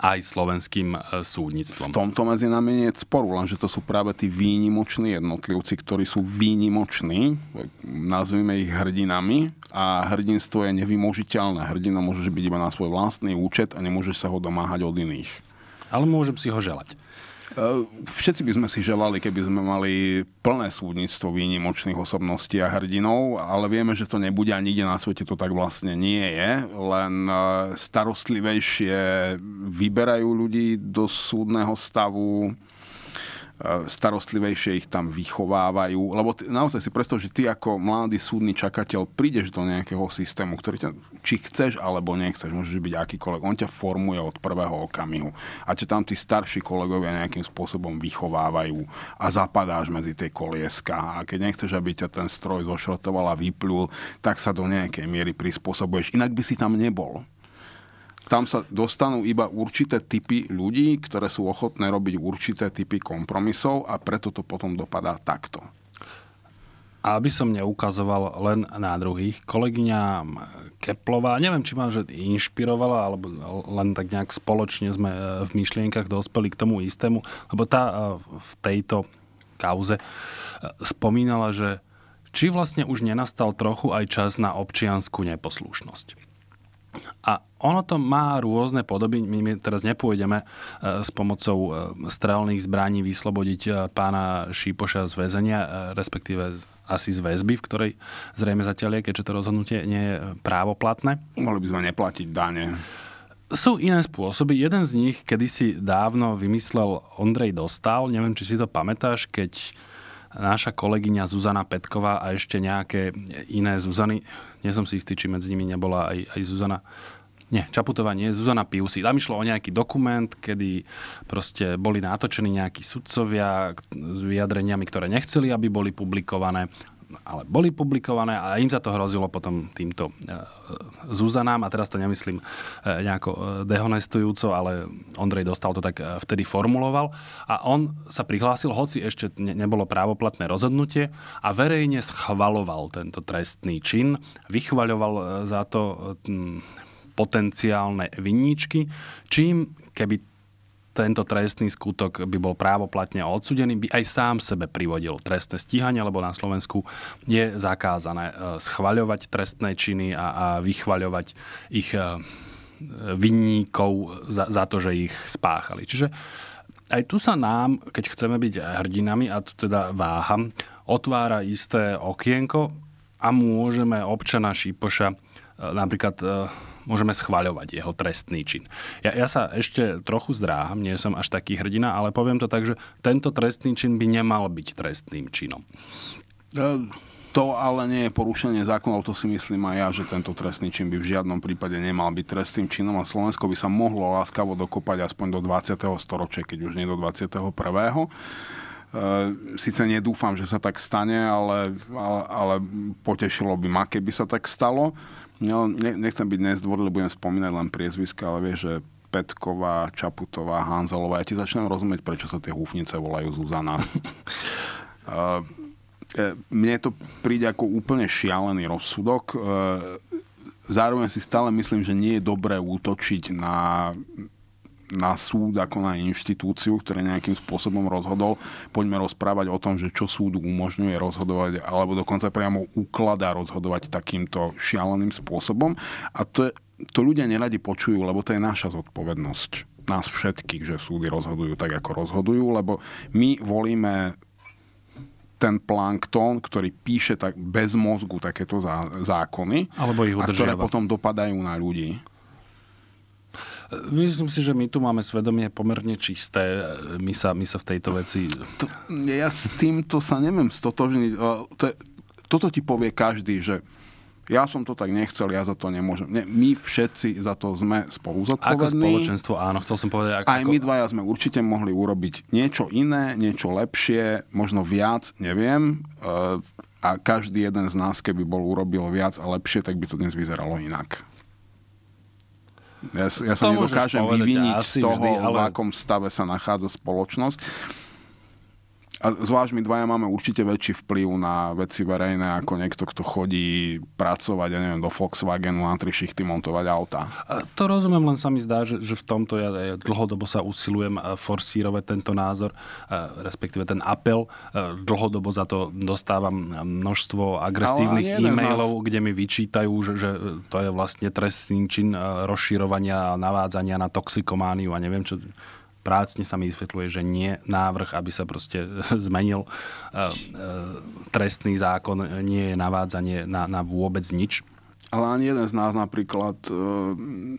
Speaker 1: aj slovenským e, súdnictvom. V tomto medzi nami nie je sporu, lenže to sú práve tí výnimoční jednotlivci, ktorí sú výnimoční, nazvime ich hrdinami a hrdinstvo je nevymožiteľné. Hrdina môže byť iba na svoj vlastný účet a nemôže sa ho domáhať od iných. Ale môžem si ho želať. Všetci by sme si želali, keby sme mali plné súdnictvo výnimočných osobností a hrdinov, ale vieme, že to nebude a nikde na svete to tak vlastne nie je. Len e, starostlivejšie vyberajú ľudí do súdneho stavu, E, starostlivejšie ich tam vychovávajú. Lebo ty, naozaj si predstav, že ty ako mladý súdny čakateľ prídeš do nejakého systému, ktorý ťa, či chceš alebo nechceš, môžeš byť akýkoľvek, on ťa formuje od prvého okamihu. A ťa tam tí starší kolegovia nejakým spôsobom vychovávajú a zapadáš medzi tie kolieska. A keď nechceš, aby ťa ten stroj zošrotoval a vyplul, tak sa do nejakej miery prispôsobuješ. Inak by si tam nebol tam sa dostanú iba určité typy ľudí, ktoré sú ochotné robiť určité typy kompromisov a preto to potom dopadá takto. A aby som neukazoval len na
Speaker 2: druhých, kolegyňa Keplová, neviem, či ma že inšpirovala, alebo len tak nejak spoločne sme e, v myšlienkach dospeli k tomu istému, lebo tá e, v tejto kauze e, spomínala, že či vlastne už nenastal trochu aj čas na občianskú neposlušnosť. A ono to má rôzne podoby. My teraz nepôjdeme e, s pomocou e, strelných zbraní vyslobodiť e, pána Šípoša z väzenia, respektíve asi z väzby, v ktorej zrejme zatiaľ je, keďže to rozhodnutie nie je právoplatné. Mohli by sme neplatiť dane. Sú iné spôsoby. Jeden z nich kedysi dávno vymyslel Ondrej Dostal. Neviem, či si to pamätáš, keď naša kolegyňa Zuzana Petková a ešte nejaké iné Zuzany, nie som si istý, či medzi nimi nebola aj, aj Zuzana nie, Čaputová nie, Zuzana Piusi. Tam išlo o nejaký dokument, kedy proste boli natočení nejakí sudcovia s vyjadreniami, ktoré nechceli, aby boli publikované ale boli publikované a im za to hrozilo potom týmto e, Zuzanám a teraz to nemyslím e, nejako e, dehonestujúco, ale Ondrej dostal to tak vtedy formuloval a on sa prihlásil, hoci ešte nebolo právoplatné rozhodnutie a verejne schvaloval tento trestný čin, vychvaľoval za to potenciálne vinníčky, čím keby tento trestný skutok by bol právoplatne odsudený, by aj sám sebe privodil trestné stíhanie, lebo na Slovensku je zakázané e, schvaľovať trestné činy a, a vychvaľovať ich e, vinníkov za, za to, že ich spáchali. Čiže aj tu sa nám, keď chceme byť hrdinami, a tu teda váham, otvára isté okienko a môžeme občana Šípoša e, napríklad môžeme schváľovať jeho trestný čin. Ja, ja sa ešte trochu zdráham, nie som až taký hrdina, ale poviem to tak, že tento trestný čin
Speaker 1: by nemal byť trestným činom. E, to ale nie je porušenie zákonov, to si myslím aj ja, že tento trestný čin by v žiadnom prípade nemal byť trestným činom a Slovensko by sa mohlo láskavo dokopať aspoň do 20. storočia, keď už nie do 21. E, Sice nedúfam, že sa tak stane, ale, ale, ale potešilo by ma, keby sa tak stalo. No, ne, nechcem byť nezdvoril, budem spomínať len priezviska, ale vieš, že Petková, Čaputová, Hanzelová. Ja ti začnem rozumieť, prečo sa tie húfnice volajú Zuzana. Uh, e, mne to príde ako úplne šialený rozsudok. Uh, zároveň si stále myslím, že nie je dobré útočiť na na súd ako na inštitúciu, ktoré nejakým spôsobom rozhodol. Poďme rozprávať o tom, že čo súd umožňuje rozhodovať, alebo dokonca priamo ukladá rozhodovať takýmto šialeným spôsobom. A to, je, to ľudia neradi počujú, lebo to je naša zodpovednosť nás všetkých, že súdy rozhodujú tak, ako rozhodujú, lebo my volíme ten plankton, ktorý píše tak bez mozgu takéto zákony, Alebo ich a ktoré potom dopadajú na ľudí.
Speaker 2: Myslím si, že my tu máme svedomie pomerne čisté. My sa, my sa v tejto veci... To,
Speaker 1: ja s týmto sa neviem stotožniť. To je, toto ti povie každý, že ja som to tak nechcel, ja za to nemôžem. Nie, my všetci za to sme spolu zodpovední. Ako spoločenstvo, áno, chcel som povedať. Ako, Aj my dvaja sme určite mohli urobiť niečo iné, niečo lepšie, možno viac, neviem. E, a každý jeden z nás, keby bol urobil viac a lepšie, tak by to dnes vyzeralo inak. Ja, ja sa to nedokážem vyviniť z toho, vždy, ale... v akom stave sa nachádza spoločnosť. A zvlášť my dvaja máme určite väčší vplyv na veci verejné ako niekto, kto chodí pracovať, ja neviem, do Volkswagenu na tri šichty montovať auta.
Speaker 2: To rozumiem, len sa mi zdá, že, že v tomto ja, dlhodobo sa usilujem e, forsírovať tento názor, e, respektíve ten apel. E, dlhodobo za to dostávam množstvo agresívnych e-mailov, nás... kde mi vyčítajú, že, že to je vlastne trestný čin rozširovania a navádzania na toxikomániu a neviem čo prácne sa mi vysvetľuje, že nie návrh, aby sa proste zmenil eh, eh, trestný zákon, nie je navádzanie na, na vôbec
Speaker 1: nič. Ale ani jeden z nás napríklad eh,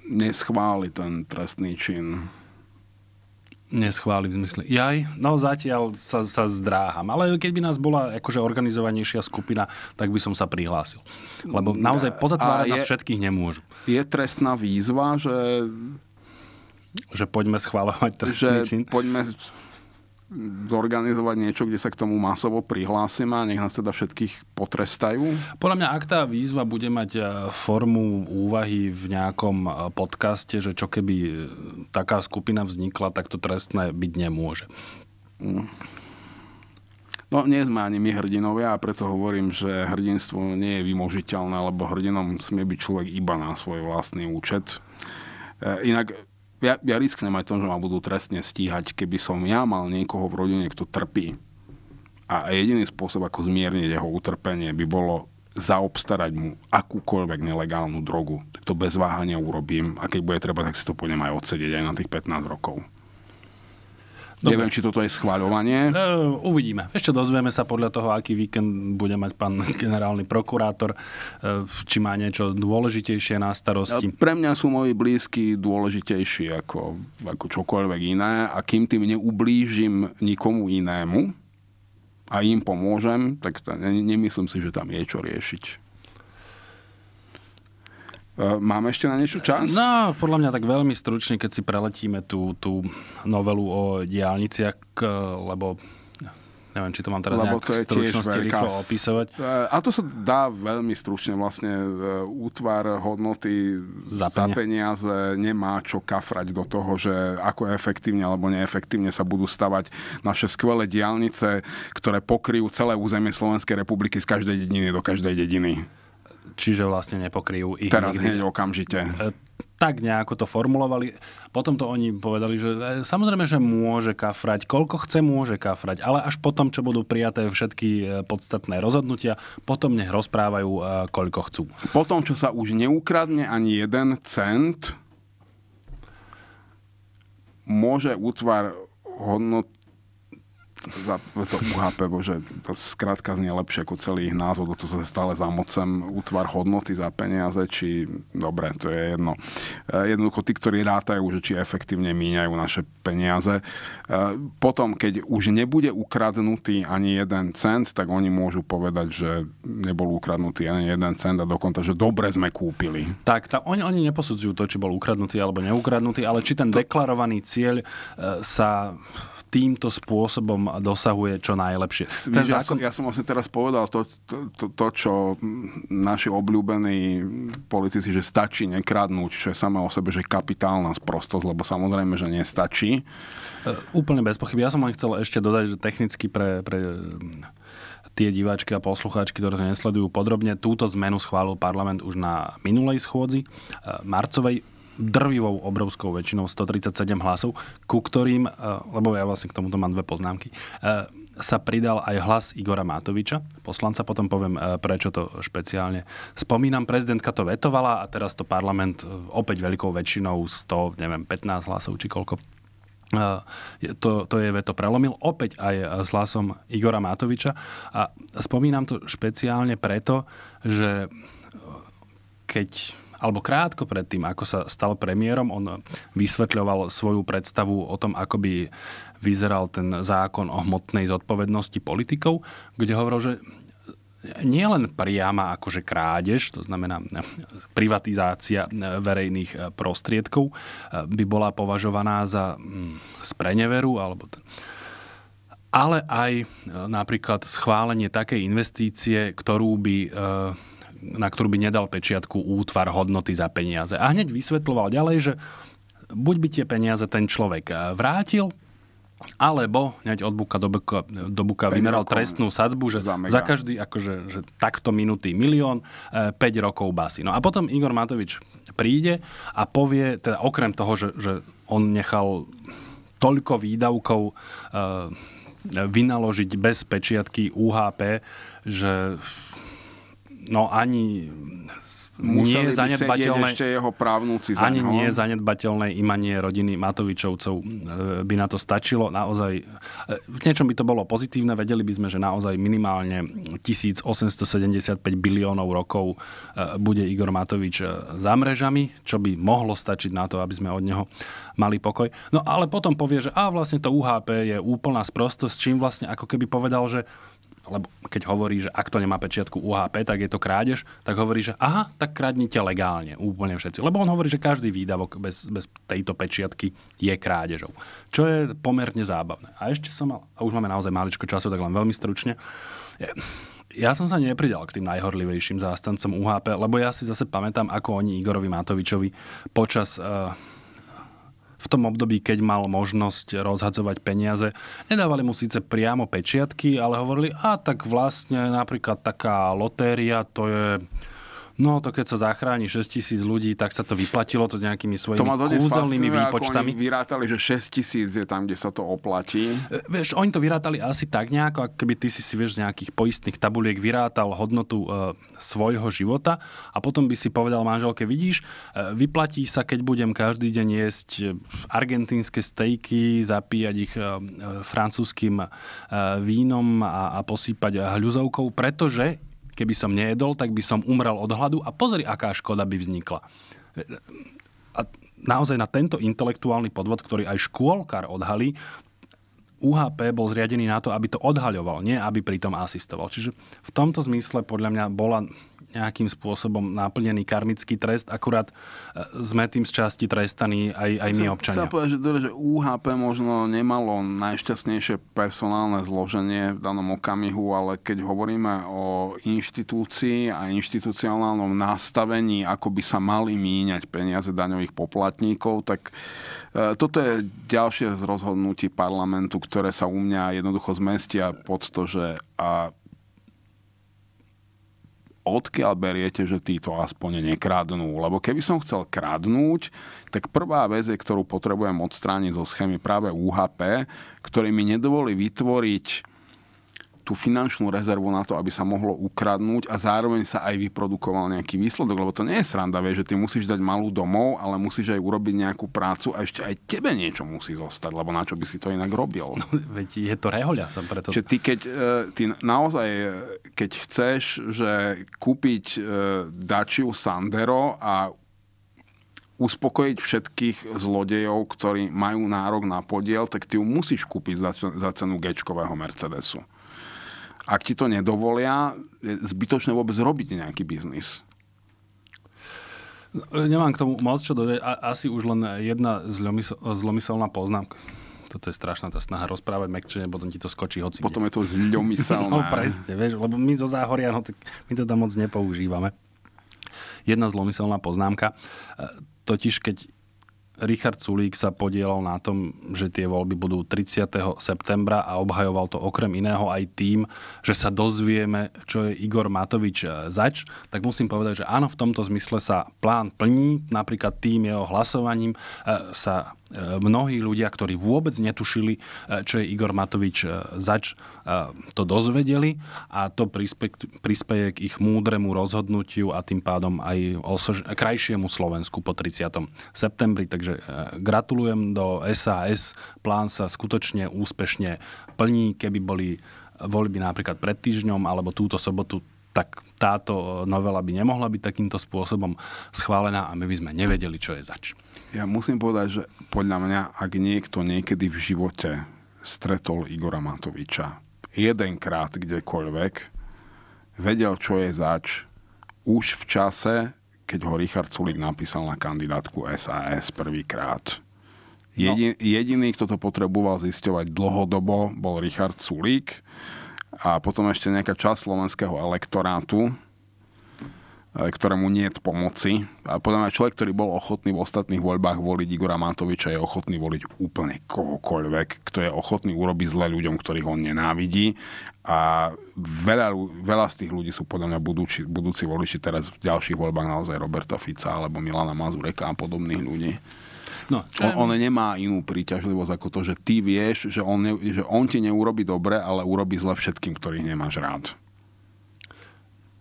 Speaker 1: neschváli ten trestný čin. Neschváli v zmysle. Jaj, no zatiaľ sa, sa
Speaker 2: zdráham. Ale keď by nás bola akože organizovanejšia skupina, tak by som sa prihlásil. Lebo naozaj pozatvárať nás všetkých nemôžu.
Speaker 1: Je trestná výzva, že že poďme schváľovať trestný že čin? poďme zorganizovať niečo, kde sa k tomu masovo prihlásime a nech nás teda všetkých potrestajú?
Speaker 2: Podľa mňa, ak tá výzva bude mať e, formu úvahy v nejakom e, podcaste, že čo keby e,
Speaker 1: taká skupina vznikla, tak to trestné byť nemôže. Mm. No nie sme ani my hrdinovia a preto hovorím, že hrdinstvo nie je vymožiteľné, lebo hrdinom smie byť človek iba na svoj vlastný účet. Inak ja, ja risknem aj to, že ma budú trestne stíhať, keby som ja mal niekoho v rodine, kto trpí. A jediný spôsob, ako zmierniť jeho utrpenie, by bolo zaobstarať mu akúkoľvek nelegálnu drogu. Tak to bez váhania urobím a keď bude treba, tak si to pôjdem aj odsedieť aj na tých 15 rokov. Dobre. Neviem, či toto je schváľovanie. E,
Speaker 2: uvidíme. Ešte dozvieme sa podľa toho, aký víkend bude mať pán generálny prokurátor, e, či má niečo dôležitejšie na starosti.
Speaker 1: Pre mňa sú moji blízky dôležitejší ako, ako čokoľvek iné a kým tým neublížim nikomu inému a im pomôžem, tak to, nemyslím si, že tam je čo riešiť. Eh, Máme ešte na niečo čas? No, podľa mňa tak veľmi stručne, keď
Speaker 2: si preletíme tú, tú novelu o diálniciach, eh, lebo neviem, či to mám teraz Lebo nejak je stručnosti rýchlo opisovať.
Speaker 1: Eh, a to sa dá veľmi stručne vlastne. Útvar hodnoty za, za peniaze nemá čo kafrať do toho, že ako efektívne alebo neefektívne sa budú stavať naše skvelé diálnice, ktoré pokryjú celé územie Slovenskej republiky z každej dediny do každej dediny čiže vlastne nepokryjú ich. Teraz nikdy. hneď okamžite. E,
Speaker 2: tak nejako to formulovali. Potom to oni povedali, že e, samozrejme, že môže kafrať, koľko chce, môže kafrať, ale až potom, čo budú prijaté všetky e, podstatné rozhodnutia, potom nech rozprávajú, koľko chcú.
Speaker 1: Potom, čo sa už neukradne ani jeden cent, môže útvar hodnot za, za UHP, bože, to skrátka znie lepšie ako celý ich názov, to sa stále zamocem, útvar hodnoty za peniaze, či, dobre, to je jedno. E, jednoducho tí, ktorí rátajú, že či efektívne míňajú naše peniaze. E, potom, keď už nebude ukradnutý ani jeden cent, tak oni môžu povedať, že nebol ukradnutý ani jeden cent a dokonca, že dobre sme kúpili. Tak, tá, oni, oni neposudzujú to, či bol ukradnutý alebo neukradnutý, ale či
Speaker 2: ten to... deklarovaný cieľ e, sa týmto spôsobom dosahuje čo
Speaker 1: najlepšie. Ten Víš, zákon... ja, som, ja som vlastne teraz povedal to, to, to, to čo naši obľúbení politici, že stačí nekradnúť, čo je sama o sebe, že kapitálna sprostosť, lebo samozrejme, že nestačí. E, úplne bez pochyby. Ja som len chcel ešte dodať, že technicky pre,
Speaker 2: pre e, tie diváčky a poslucháčky, ktoré to nesledujú podrobne, túto zmenu schválil parlament už na minulej schôdzi e, marcovej drvivou, obrovskou väčšinou 137 hlasov, ku ktorým, e, lebo ja vlastne k tomuto mám dve poznámky, e, sa pridal aj hlas Igora Matoviča, poslanca, potom poviem, e, prečo to špeciálne. Spomínam, prezidentka to vetovala a teraz to parlament opäť veľkou väčšinou 100, neviem, 15 hlasov či koľko to, to je veto prelomil opäť aj s hlasom Igora Matoviča a spomínam to špeciálne preto, že keď alebo krátko pred tým, ako sa stal premiérom, on vysvetľoval svoju predstavu o tom, ako by vyzeral ten zákon o hmotnej zodpovednosti politikov, kde hovoril, že nie len priama akože krádež, to znamená eh, privatizácia eh, verejných eh, prostriedkov, by bola považovaná za hm, spreneveru alebo ale aj napríklad schválenie takej investície, ktorú by na ktorú by nedal pečiatku útvar hodnoty za peniaze. A hneď vysvetľoval ďalej, že buď by tie peniaze ten človek eh, vrátil, alebo hneď od Buka do Buka, do Buka vymeral rokov, trestnú sadzbu, že za, za každý akože, že takto minutý milión, 5 eh, rokov basy. No a potom Igor Matovič príde a povie, teda okrem toho, že, že on nechal toľko výdavkov e, vynaložiť bez pečiatky UHP, že no ani Museli nie zanedbateľné,
Speaker 1: ešte jeho právnúci za ani nie
Speaker 2: zanedbateľné imanie rodiny Matovičovcov e, by na to stačilo. Naozaj, e, v niečom by to bolo pozitívne. Vedeli by sme, že naozaj minimálne 1875 biliónov rokov e, bude Igor Matovič za mrežami, čo by mohlo stačiť na to, aby sme od neho mali pokoj. No ale potom povie, že a vlastne to UHP je úplná sprostosť, čím vlastne ako keby povedal, že lebo keď hovorí, že ak to nemá pečiatku UHP, tak je to krádež, tak hovorí, že aha, tak kradnite legálne, úplne všetci. Lebo on hovorí, že každý výdavok bez, bez tejto pečiatky je krádežou. Čo je pomerne zábavné. A ešte som mal, a už máme naozaj maličko času, tak len veľmi stručne. Ja som sa nepridal k tým najhorlivejším zástancom UHP, lebo ja si zase pamätám, ako oni Igorovi Matovičovi počas... Uh, v tom období, keď mal možnosť rozhadzovať peniaze. Nedávali mu síce priamo pečiatky, ale hovorili, a tak vlastne napríklad taká lotéria, to je No to keď sa zachráni 6 tisíc ľudí, tak sa to vyplatilo to nejakými svojimi to kúzelnými výpočtami.
Speaker 1: To vyrátali, že 6 tisíc je tam, kde sa to oplatí.
Speaker 2: E, vieš, oni to vyrátali asi tak nejako, ako keby ty si si vieš z nejakých poistných tabuliek vyrátal hodnotu e, svojho života a potom by si povedal manželke, vidíš, e, vyplatí sa, keď budem každý deň jesť e, argentínske stejky, zapíjať ich e, e, francúzským e, vínom a, a posýpať hľuzovkou, pretože keby som nejedol, tak by som umrel od hladu a pozri, aká škoda by vznikla. A naozaj na tento intelektuálny podvod, ktorý aj škôlkar odhalí, UHP bol zriadený na to, aby to odhaľoval, nie aby pritom asistoval. Čiže v tomto zmysle podľa mňa bola nejakým spôsobom naplnený karmický trest, akurát e, sme tým z časti trestaní aj, aj my občania. Chcem
Speaker 1: povedať, že, teda, že UHP možno nemalo najšťastnejšie personálne zloženie v danom okamihu, ale keď hovoríme o inštitúcii a inštitucionálnom nastavení, ako by sa mali míňať peniaze daňových poplatníkov, tak e, toto je ďalšie z rozhodnutí parlamentu, ktoré sa u mňa jednoducho zmestia pod to, že a odkiaľ beriete, že títo aspoň nekradnú? Lebo keby som chcel kradnúť, tak prvá vec, ktorú potrebujem odstrániť zo schémy práve UHP, ktorý mi nedovolí vytvoriť tú finančnú rezervu na to, aby sa mohlo ukradnúť a zároveň sa aj vyprodukoval nejaký výsledok, lebo to nie je sranda, vieš, že ty musíš dať malú domov, ale musíš aj urobiť nejakú prácu a ešte aj tebe niečo musí zostať, lebo na čo by si to inak robil. No, veď je to rehoľa som preto. Čiže ty, keď, e, ty naozaj, e, keď chceš, že kúpiť e, Dačiu Sandero a uspokojiť všetkých zlodejov, ktorí majú nárok na podiel, tak ty ju musíš kúpiť za, cenu gečkového Mercedesu. Ak ti to nedovolia, je zbytočné vôbec robiť nejaký biznis.
Speaker 2: No, e, nemám k tomu moc čo dovieť. Asi už len jedna zlomyselná poznámka. Toto je strašná tá snaha rozprávať mekčene, potom ti to skočí hoci. Potom je to zľomyselné. no presne, vieš, lebo my zo Záhoria, no, tak my to tam moc nepoužívame. Jedna zlomyselná poznámka. E, totiž, keď Richard Sulík sa podielal na tom, že tie voľby budú 30. septembra a obhajoval to okrem iného aj tým, že sa dozvieme, čo je Igor Matovič e, zač, tak musím povedať, že áno, v tomto zmysle sa plán plní, napríklad tým jeho hlasovaním e, sa E, mnohí ľudia, ktorí vôbec netušili, e, čo je Igor Matovič e, zač, to dozvedeli a to prispieje k ich múdremu rozhodnutiu a tým pádom aj osož- krajšiemu Slovensku po 30. septembri. Takže gratulujem do SAS. Plán sa skutočne úspešne plní. Keby boli voľby napríklad pred týždňom alebo túto sobotu, tak táto novela by nemohla byť takýmto spôsobom schválená a my by sme nevedeli, čo je
Speaker 1: zač. Ja musím povedať, že podľa mňa, ak niekto niekedy v živote stretol Igora Matoviča jedenkrát kdekoľvek, vedel, čo je zač už v čase, keď ho Richard Sulik napísal na kandidátku SAS prvýkrát. Jedin, no. Jediný, kto to potreboval zisťovať dlhodobo, bol Richard Sulík a potom ešte nejaká časť slovenského elektorátu, e, ktorému nie je pomoci. A potom aj človek, ktorý bol ochotný v ostatných voľbách voliť Igora Matoviča, je ochotný voliť úplne kohokoľvek, kto je ochotný urobiť zle ľuďom, ktorých on nenávidí. A veľa, veľa z tých ľudí sú podľa mňa budúci, budúci voliči teraz v ďalších voľbách naozaj Roberta Fica alebo Milana Mazureka a podobných ľudí. No, čo on, on nemá inú príťažlivosť ako to, že ty vieš, že on, ne, že on ti neurobi dobre, ale urobi zle všetkým, ktorých nemáš rád.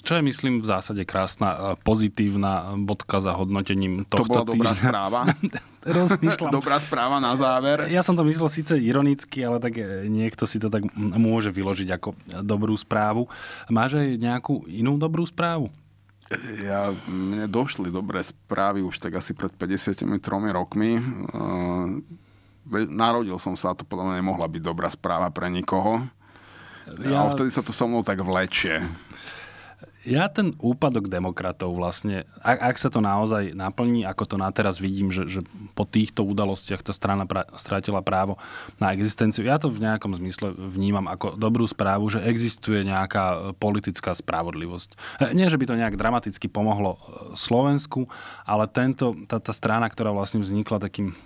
Speaker 1: Čo je, myslím, v zásade krásna, e,
Speaker 2: pozitívna bodka za hodnotením tohto To bola dobrá týždňa. správa.
Speaker 1: Rozmýšľam. dobrá
Speaker 2: správa na záver. Ja som to myslel síce ironicky, ale tak e, niekto si to tak môže vyložiť
Speaker 1: ako dobrú správu. Máš aj nejakú inú dobrú správu? Ja, mne došli dobré správy už tak asi pred 53 rokmi. Eh, narodil som sa, to podľa mňa nemohla byť dobrá správa pre nikoho. Ja... A vtedy sa to so mnou tak vlečie ja ten úpadok demokratov
Speaker 2: vlastne, ak, ak sa to naozaj naplní, ako to na teraz vidím, že, že po týchto udalostiach tá strana pra, strátila právo na existenciu, ja to v nejakom zmysle vnímam ako dobrú správu, že existuje nejaká e, politická spravodlivosť. E, nie, že by to nejak dramaticky pomohlo e, Slovensku, ale tento, tá, tá strana, ktorá vlastne vznikla takým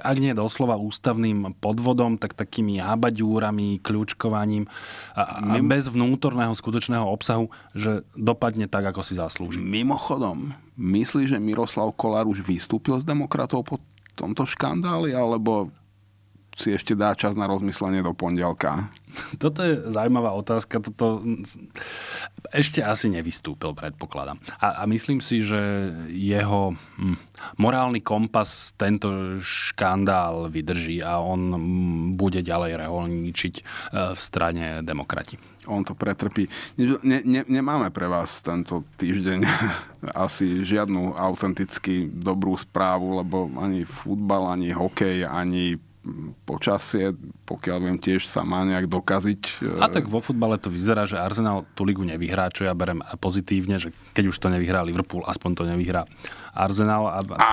Speaker 2: ak nie doslova ústavným podvodom, tak takými ábaďúrami, kľúčkovaním
Speaker 1: a, a bez vnútorného skutočného obsahu, že dopadne tak, ako si zaslúži. Mimochodom, myslíš, že Miroslav Kolár už vystúpil z demokratov po tomto škandáli, alebo si ešte dá čas na rozmyslenie do pondelka? Toto je zaujímavá
Speaker 2: otázka. Toto
Speaker 1: ešte asi nevystúpil, predpokladám. A, a myslím
Speaker 2: si, že jeho hm, morálny kompas tento škandál
Speaker 1: vydrží a on hm, bude ďalej reholníčiť hm, e, v strane demokrati. On to pretrpí. Ne, ne, nemáme pre vás tento týždeň asi žiadnu autenticky dobrú správu, lebo ani futbal, ani hokej, ani počasie, pokiaľ viem, tiež sa má nejak dokaziť. A e, tak vo
Speaker 2: futbale to vyzerá, že Arsenal tú ligu nevyhrá, čo ja berem pozitívne, že keď už to nevyhrá Liverpool,
Speaker 1: aspoň to nevyhrá Arsenal. A, a,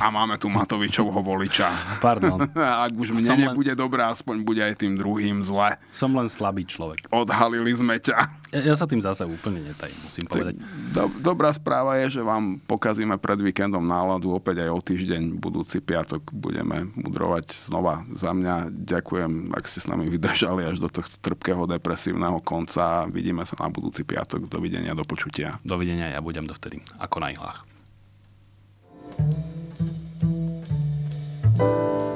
Speaker 1: a máme tu Matovičovho voliča. Pardon. Ak už mne nebude len... dobrá, aspoň bude aj tým druhým zle. Som len slabý človek. Odhalili sme ťa. Ja, ja sa tým zase úplne netajím, musím Ty, povedať. Do, dobrá správa je, že vám pokazíme pred víkendom náladu. Opäť aj o týždeň, budúci piatok, budeme mudrovať znova. Za mňa ďakujem, ak ste s nami vydržali až do tohto trpkého depresívneho konca. Vidíme sa na budúci piatok. Dovidenia, do počutia. Dovidenia, ja budem dovtedy ako na ihlách. thank you